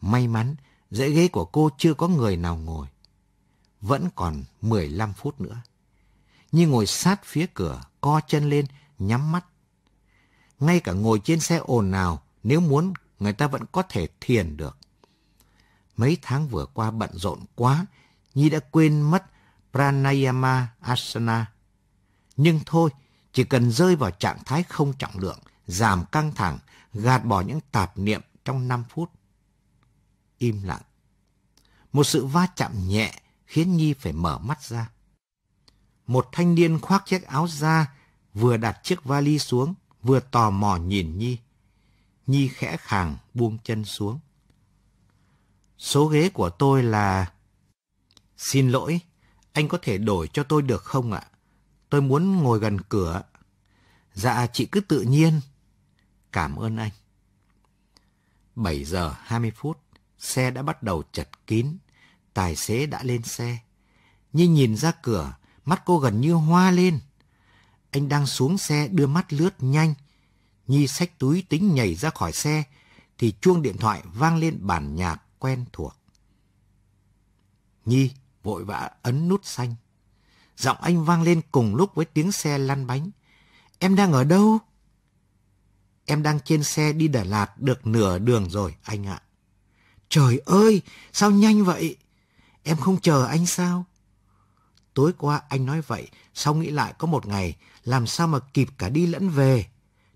May mắn dãy ghế của cô chưa có người nào ngồi. Vẫn còn 15 phút nữa. Nhi ngồi sát phía cửa, co chân lên, nhắm mắt ngay cả ngồi trên xe ồn nào, nếu muốn, người ta vẫn có thể thiền được. Mấy tháng vừa qua bận rộn quá, Nhi đã quên mất Pranayama Asana. Nhưng thôi, chỉ cần rơi vào trạng thái không trọng lượng, giảm căng thẳng, gạt bỏ những tạp niệm trong 5 phút. Im lặng. Một sự va chạm nhẹ khiến Nhi phải mở mắt ra. Một thanh niên khoác chiếc áo da vừa đặt chiếc vali xuống, vừa tò mò nhìn Nhi. Nhi khẽ khàng buông chân xuống. Số ghế của tôi là... Xin lỗi, anh có thể đổi cho tôi được không ạ? Tôi muốn ngồi gần cửa. Dạ, chị cứ tự nhiên. Cảm ơn anh. 7 giờ 20 phút, xe đã bắt đầu chật kín. Tài xế đã lên xe. Nhi nhìn ra cửa, mắt cô gần như hoa lên. Anh đang xuống xe đưa mắt lướt nhanh. Nhi xách túi tính nhảy ra khỏi xe, thì chuông điện thoại vang lên bản nhạc quen thuộc. Nhi vội vã ấn nút xanh. Giọng anh vang lên cùng lúc với tiếng xe lăn bánh. Em đang ở đâu? Em đang trên xe đi Đà Lạt được nửa đường rồi, anh ạ. Trời ơi, sao nhanh vậy? Em không chờ anh sao? Tối qua anh nói vậy, sau nghĩ lại có một ngày làm sao mà kịp cả đi lẫn về.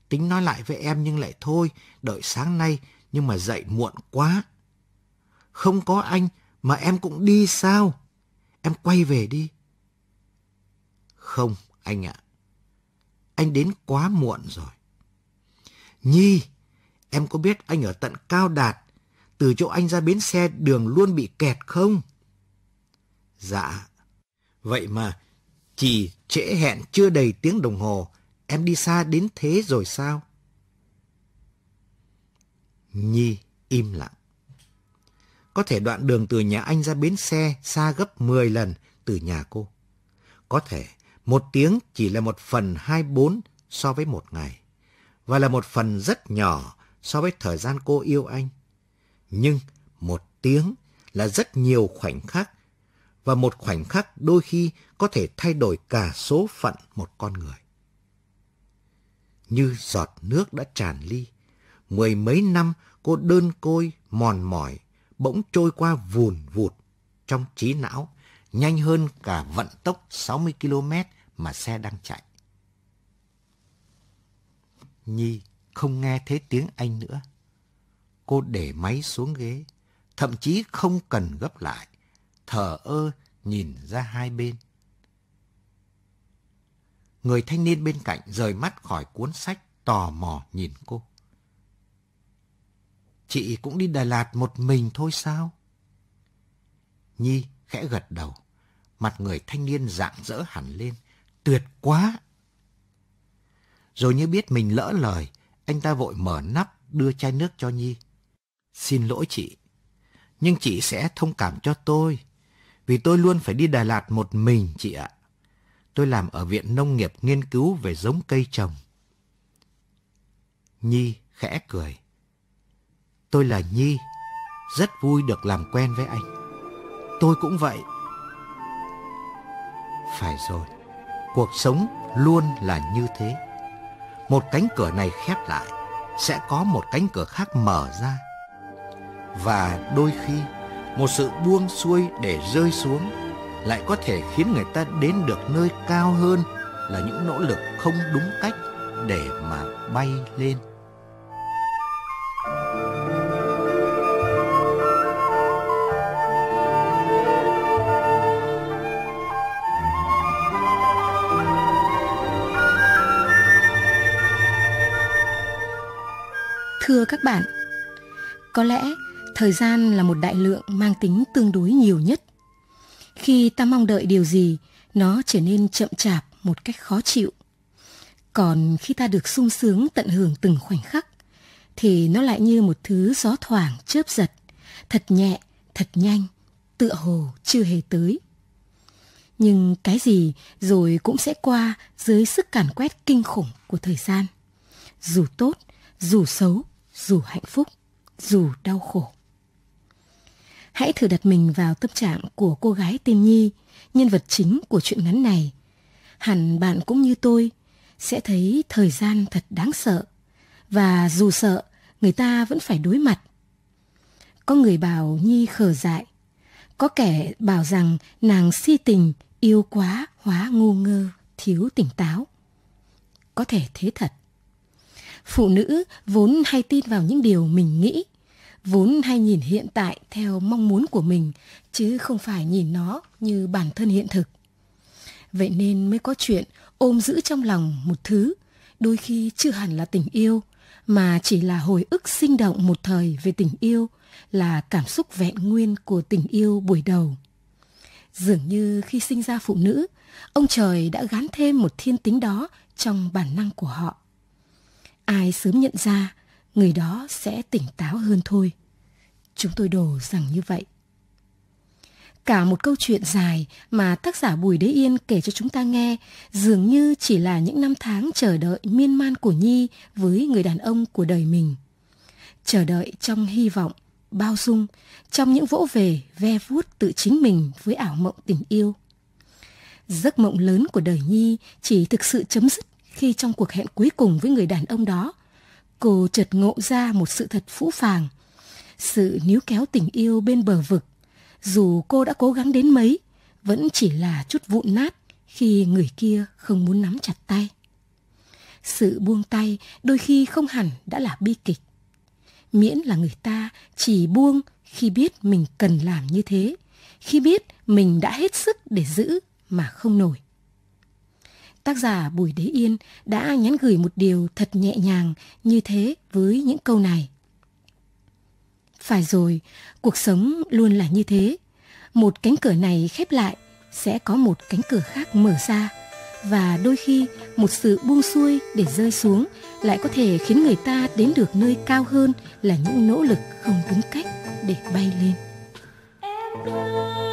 Tính nói lại với em nhưng lại thôi, đợi sáng nay nhưng mà dậy muộn quá. Không có anh mà em cũng đi sao? Em quay về đi. Không, anh ạ. Anh đến quá muộn rồi. Nhi, em có biết anh ở tận Cao Đạt, từ chỗ anh ra bến xe đường luôn bị kẹt không? Dạ. Vậy mà chỉ trễ hẹn chưa đầy tiếng đồng hồ, em đi xa đến thế rồi sao? Nhi im lặng. Có thể đoạn đường từ nhà anh ra bến xe xa gấp 10 lần từ nhà cô. Có thể một tiếng chỉ là một phần 24 so với một ngày, và là một phần rất nhỏ so với thời gian cô yêu anh. Nhưng một tiếng là rất nhiều khoảnh khắc và một khoảnh khắc đôi khi có thể thay đổi cả số phận một con người. Như giọt nước đã tràn ly, mười mấy năm cô đơn côi, mòn mỏi, bỗng trôi qua vùn vụt trong trí não, nhanh hơn cả vận tốc 60 km mà xe đang chạy. Nhi không nghe thấy tiếng Anh nữa. Cô để máy xuống ghế, thậm chí không cần gấp lại thở ơ nhìn ra hai bên. Người thanh niên bên cạnh rời mắt khỏi cuốn sách tò mò nhìn cô. Chị cũng đi Đà Lạt một mình thôi sao? Nhi khẽ gật đầu, mặt người thanh niên rạng rỡ hẳn lên, tuyệt quá! Rồi như biết mình lỡ lời, anh ta vội mở nắp đưa chai nước cho Nhi. Xin lỗi chị, nhưng chị sẽ thông cảm cho tôi vì tôi luôn phải đi Đà Lạt một mình chị ạ. Tôi làm ở Viện Nông nghiệp nghiên cứu về giống cây trồng. Nhi khẽ cười. Tôi là Nhi, rất vui được làm quen với anh. Tôi cũng vậy. Phải rồi, cuộc sống luôn là như thế. Một cánh cửa này khép lại, sẽ có một cánh cửa khác mở ra. Và đôi khi một sự buông xuôi để rơi xuống lại có thể khiến người ta đến được nơi cao hơn là những nỗ lực không đúng cách để mà bay lên. Thưa các bạn, có lẽ thời gian là một đại lượng mang tính tương đối nhiều nhất khi ta mong đợi điều gì nó trở nên chậm chạp một cách khó chịu còn khi ta được sung sướng tận hưởng từng khoảnh khắc thì nó lại như một thứ gió thoảng chớp giật thật nhẹ thật nhanh tựa hồ chưa hề tới nhưng cái gì rồi cũng sẽ qua dưới sức càn quét kinh khủng của thời gian dù tốt dù xấu dù hạnh phúc dù đau khổ Hãy thử đặt mình vào tâm trạng của cô gái tên Nhi, nhân vật chính của truyện ngắn này. Hẳn bạn cũng như tôi sẽ thấy thời gian thật đáng sợ và dù sợ, người ta vẫn phải đối mặt. Có người bảo Nhi khờ dại, có kẻ bảo rằng nàng si tình, yêu quá, hóa ngu ngơ, thiếu tỉnh táo. Có thể thế thật. Phụ nữ vốn hay tin vào những điều mình nghĩ, vốn hay nhìn hiện tại theo mong muốn của mình chứ không phải nhìn nó như bản thân hiện thực vậy nên mới có chuyện ôm giữ trong lòng một thứ đôi khi chưa hẳn là tình yêu mà chỉ là hồi ức sinh động một thời về tình yêu là cảm xúc vẹn nguyên của tình yêu buổi đầu dường như khi sinh ra phụ nữ ông trời đã gán thêm một thiên tính đó trong bản năng của họ ai sớm nhận ra người đó sẽ tỉnh táo hơn thôi. Chúng tôi đồ rằng như vậy. Cả một câu chuyện dài mà tác giả Bùi Đế Yên kể cho chúng ta nghe dường như chỉ là những năm tháng chờ đợi miên man của Nhi với người đàn ông của đời mình. Chờ đợi trong hy vọng, bao dung, trong những vỗ về ve vuốt tự chính mình với ảo mộng tình yêu. Giấc mộng lớn của đời Nhi chỉ thực sự chấm dứt khi trong cuộc hẹn cuối cùng với người đàn ông đó – cô chợt ngộ ra một sự thật phũ phàng. Sự níu kéo tình yêu bên bờ vực, dù cô đã cố gắng đến mấy, vẫn chỉ là chút vụn nát khi người kia không muốn nắm chặt tay. Sự buông tay đôi khi không hẳn đã là bi kịch. Miễn là người ta chỉ buông khi biết mình cần làm như thế, khi biết mình đã hết sức để giữ mà không nổi tác giả Bùi Đế Yên đã nhắn gửi một điều thật nhẹ nhàng như thế với những câu này. Phải rồi, cuộc sống luôn là như thế. Một cánh cửa này khép lại sẽ có một cánh cửa khác mở ra và đôi khi một sự buông xuôi để rơi xuống lại có thể khiến người ta đến được nơi cao hơn là những nỗ lực không đúng cách để bay lên. Em ơi.